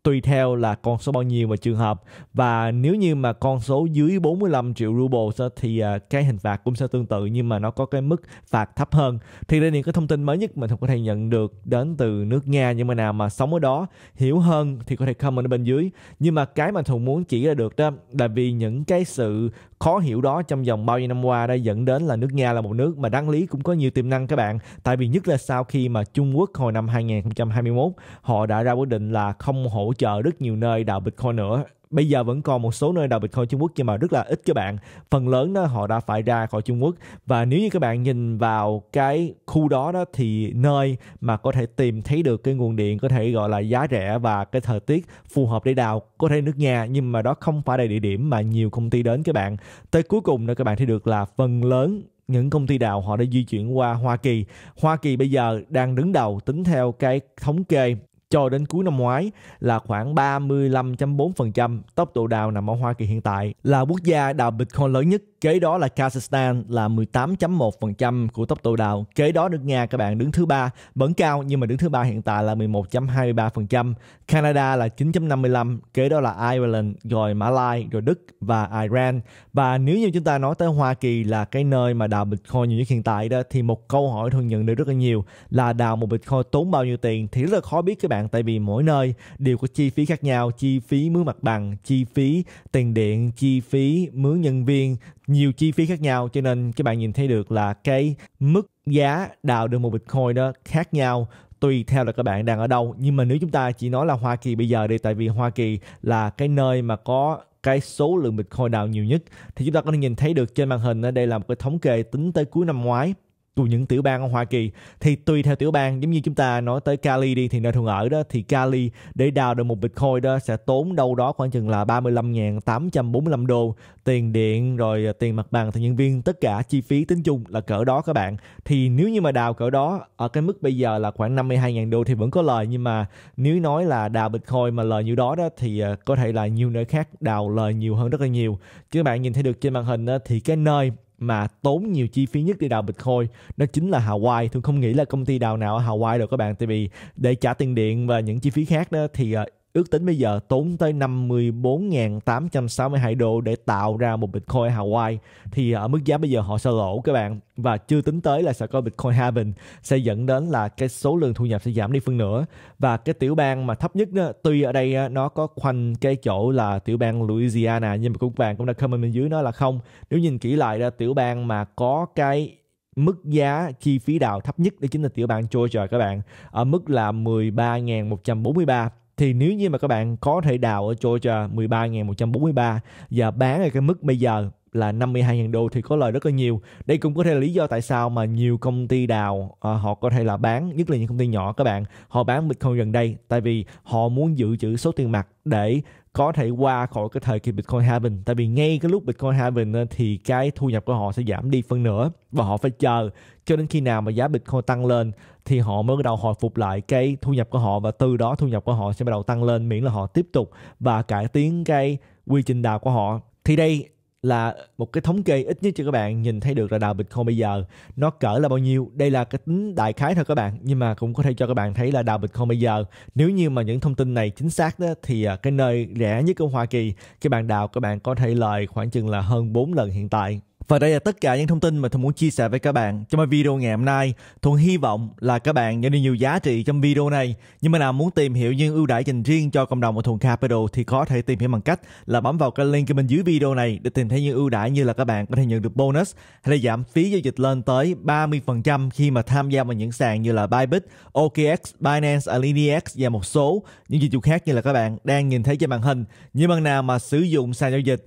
tùy theo là con số bao nhiêu và trường hợp và nếu như mà con số dưới 45 triệu ruble thì à, cái hình phạt cũng sẽ tương tự nhưng mà nó có cái mức phạt thấp hơn thì đây là những cái thông tin mới nhất mà mình có thể nhận được đến từ nước Nga nhưng mà nào mà sống ở đó hiểu hơn thì có thể comment ở bên dưới nhưng mà cái mà thùng muốn chỉ ra được đó là vì những cái sự khó hiểu đó trong vòng bao nhiêu năm qua đã dẫn đến là nước Nga là một nước mà đáng lý cũng có nhiều tiềm năng các bạn. Tại vì nhất là sau khi mà Trung Quốc hồi năm 2021 họ đã ra quyết định là không hỗ trợ rất nhiều nơi đào Bitcoin nữa bây giờ vẫn còn một số nơi đầu Bitcoin Trung Quốc nhưng mà rất là ít các bạn phần lớn đó họ đã phải ra khỏi Trung Quốc và nếu như các bạn nhìn vào cái khu đó đó thì nơi mà có thể tìm thấy được cái nguồn điện có thể gọi là giá rẻ và cái thời tiết phù hợp để đào có thể nước nhà nhưng mà đó không phải là địa điểm mà nhiều công ty đến các bạn tới cuối cùng nữa các bạn thấy được là phần lớn những công ty đào họ đã di chuyển qua Hoa Kỳ. Hoa Kỳ bây giờ đang đứng đầu tính theo cái thống kê cho đến cuối năm ngoái là khoảng 35.4%. Tốc độ đào nằm ở Hoa Kỳ hiện tại là quốc gia đào Bitcoin lớn nhất Kế đó là Kazakhstan là 18.1% của tốc độ đào. Kế đó nước Nga các bạn đứng thứ ba vẫn cao nhưng mà đứng thứ ba hiện tại là 11.23%. Canada là 9.55, kế đó là Ireland, rồi Mã Lai, rồi Đức và Iran. Và nếu như chúng ta nói tới Hoa Kỳ là cái nơi mà đào Bitcoin nhiều nhất hiện tại đó thì một câu hỏi thường nhận được rất là nhiều là đào một Bitcoin tốn bao nhiêu tiền thì rất là khó biết các bạn tại vì mỗi nơi đều có chi phí khác nhau, chi phí mướn mặt bằng, chi phí tiền điện, chi phí mướn nhân viên, nhiều chi phí khác nhau cho nên các bạn nhìn thấy được là cái mức giá đào được một Bitcoin đó khác nhau tùy theo là các bạn đang ở đâu nhưng mà nếu chúng ta chỉ nói là Hoa Kỳ bây giờ đi tại vì Hoa Kỳ là cái nơi mà có cái số lượng Bitcoin đào nhiều nhất thì chúng ta có thể nhìn thấy được trên màn hình ở đây là một cái thống kê tính tới cuối năm ngoái của những tiểu bang ở Hoa Kỳ thì tùy theo tiểu bang giống như chúng ta nói tới Cali đi thì nơi thường ở đó thì Cali để đào được một Bitcoin đó sẽ tốn đâu đó khoảng chừng là 35.845 đô tiền điện rồi à, tiền mặt bằng thì nhân viên tất cả chi phí tính chung là cỡ đó các bạn thì nếu như mà đào cỡ đó ở cái mức bây giờ là khoảng 52.000 đô thì vẫn có lời nhưng mà nếu nói là đào Bitcoin mà lời như đó đó thì à, có thể là nhiều nơi khác đào lời nhiều hơn rất là nhiều chứ các bạn nhìn thấy được trên màn hình đó, thì cái nơi mà tốn nhiều chi phí nhất để đào Bitcoin đó chính là Hawaii. Tôi không nghĩ là công ty đào nào ở Hawaii đâu các bạn tại vì để trả tiền điện và những chi phí khác đó thì ờ, ước tính bây giờ tốn tới 54.862 đô để tạo ra một Bitcoin Hawaii thì ở à, mức giá bây giờ họ sẽ lỗ các bạn và chưa tính tới là sẽ có Bitcoin halving sẽ dẫn đến là cái số lượng thu nhập sẽ giảm đi phân nửa và cái tiểu bang mà thấp nhất đó, ờ, tuy ở đây nó có khoanh cái chỗ là tiểu bang Louisiana nhưng mà các bạn cũng đã comment bên dưới nó là không nếu nhìn kỹ lại đó tiểu bang mà có cái mức giá chi phí đào thấp nhất đó chính là tiểu bang Georgia các bạn ở mức là 13.143 thì nếu như mà các bạn có thể đào ở cho 13.143 và bán ở cái mức bây giờ là 52.000 đô thì có lời rất là nhiều. Đây cũng có thể là lý do tại sao mà nhiều công ty đào à, họ có thể là bán, nhất là những công ty nhỏ các bạn, họ bán Bitcoin gần đây tại vì họ muốn dự trữ số tiền mặt để có thể qua khỏi cái thời kỳ Bitcoin halving tại vì ngay cái lúc Bitcoin halving ờ, thì cái thu nhập của họ sẽ giảm đi phân nửa và họ phải chờ cho đến khi nào mà giá Bitcoin tăng lên thì họ mới bắt đầu hồi phục lại cái thu nhập của họ và từ đó thu nhập của họ sẽ bắt đầu tăng lên miễn là họ tiếp tục và cải tiến cái quy trình đào của họ thì đây là một cái thống kê ít nhất cho các bạn nhìn thấy được là đào Bitcoin bây giờ nó cỡ là bao nhiêu. Đây là cái tính đại khái thôi các bạn, nhưng mà cũng có thể cho các bạn thấy là đào Bitcoin bây giờ nếu như mà những thông tin này chính xác đó thì à, cái nơi rẻ nhất của Hoa Kỳ các bạn đào các bạn có thể lời khoảng chừng là hơn 4 lần hiện tại và đây là tất cả những thông tin mà Thuận muốn chia sẻ với các bạn trong video ngày hôm nay. Thuận hy vọng là các bạn nhận được nhiều giá trị trong video này. Nhưng mà nào muốn tìm hiểu những ưu đãi dành riêng cho cộng đồng của Thuận Capital thì có thể tìm hiểu bằng cách là bấm vào cái link bên dưới video này để tìm thấy những ưu đãi như là các bạn có thể nhận được bonus hay là giảm phí giao dịch lên tới 30% khi mà tham gia vào những sàn như là Bybit, OKX, Binance, AlineX và một số những dịch vụ khác như là các bạn đang nhìn thấy trên màn hình. Nhưng bằng nào mà sử dụng sàn giao dịch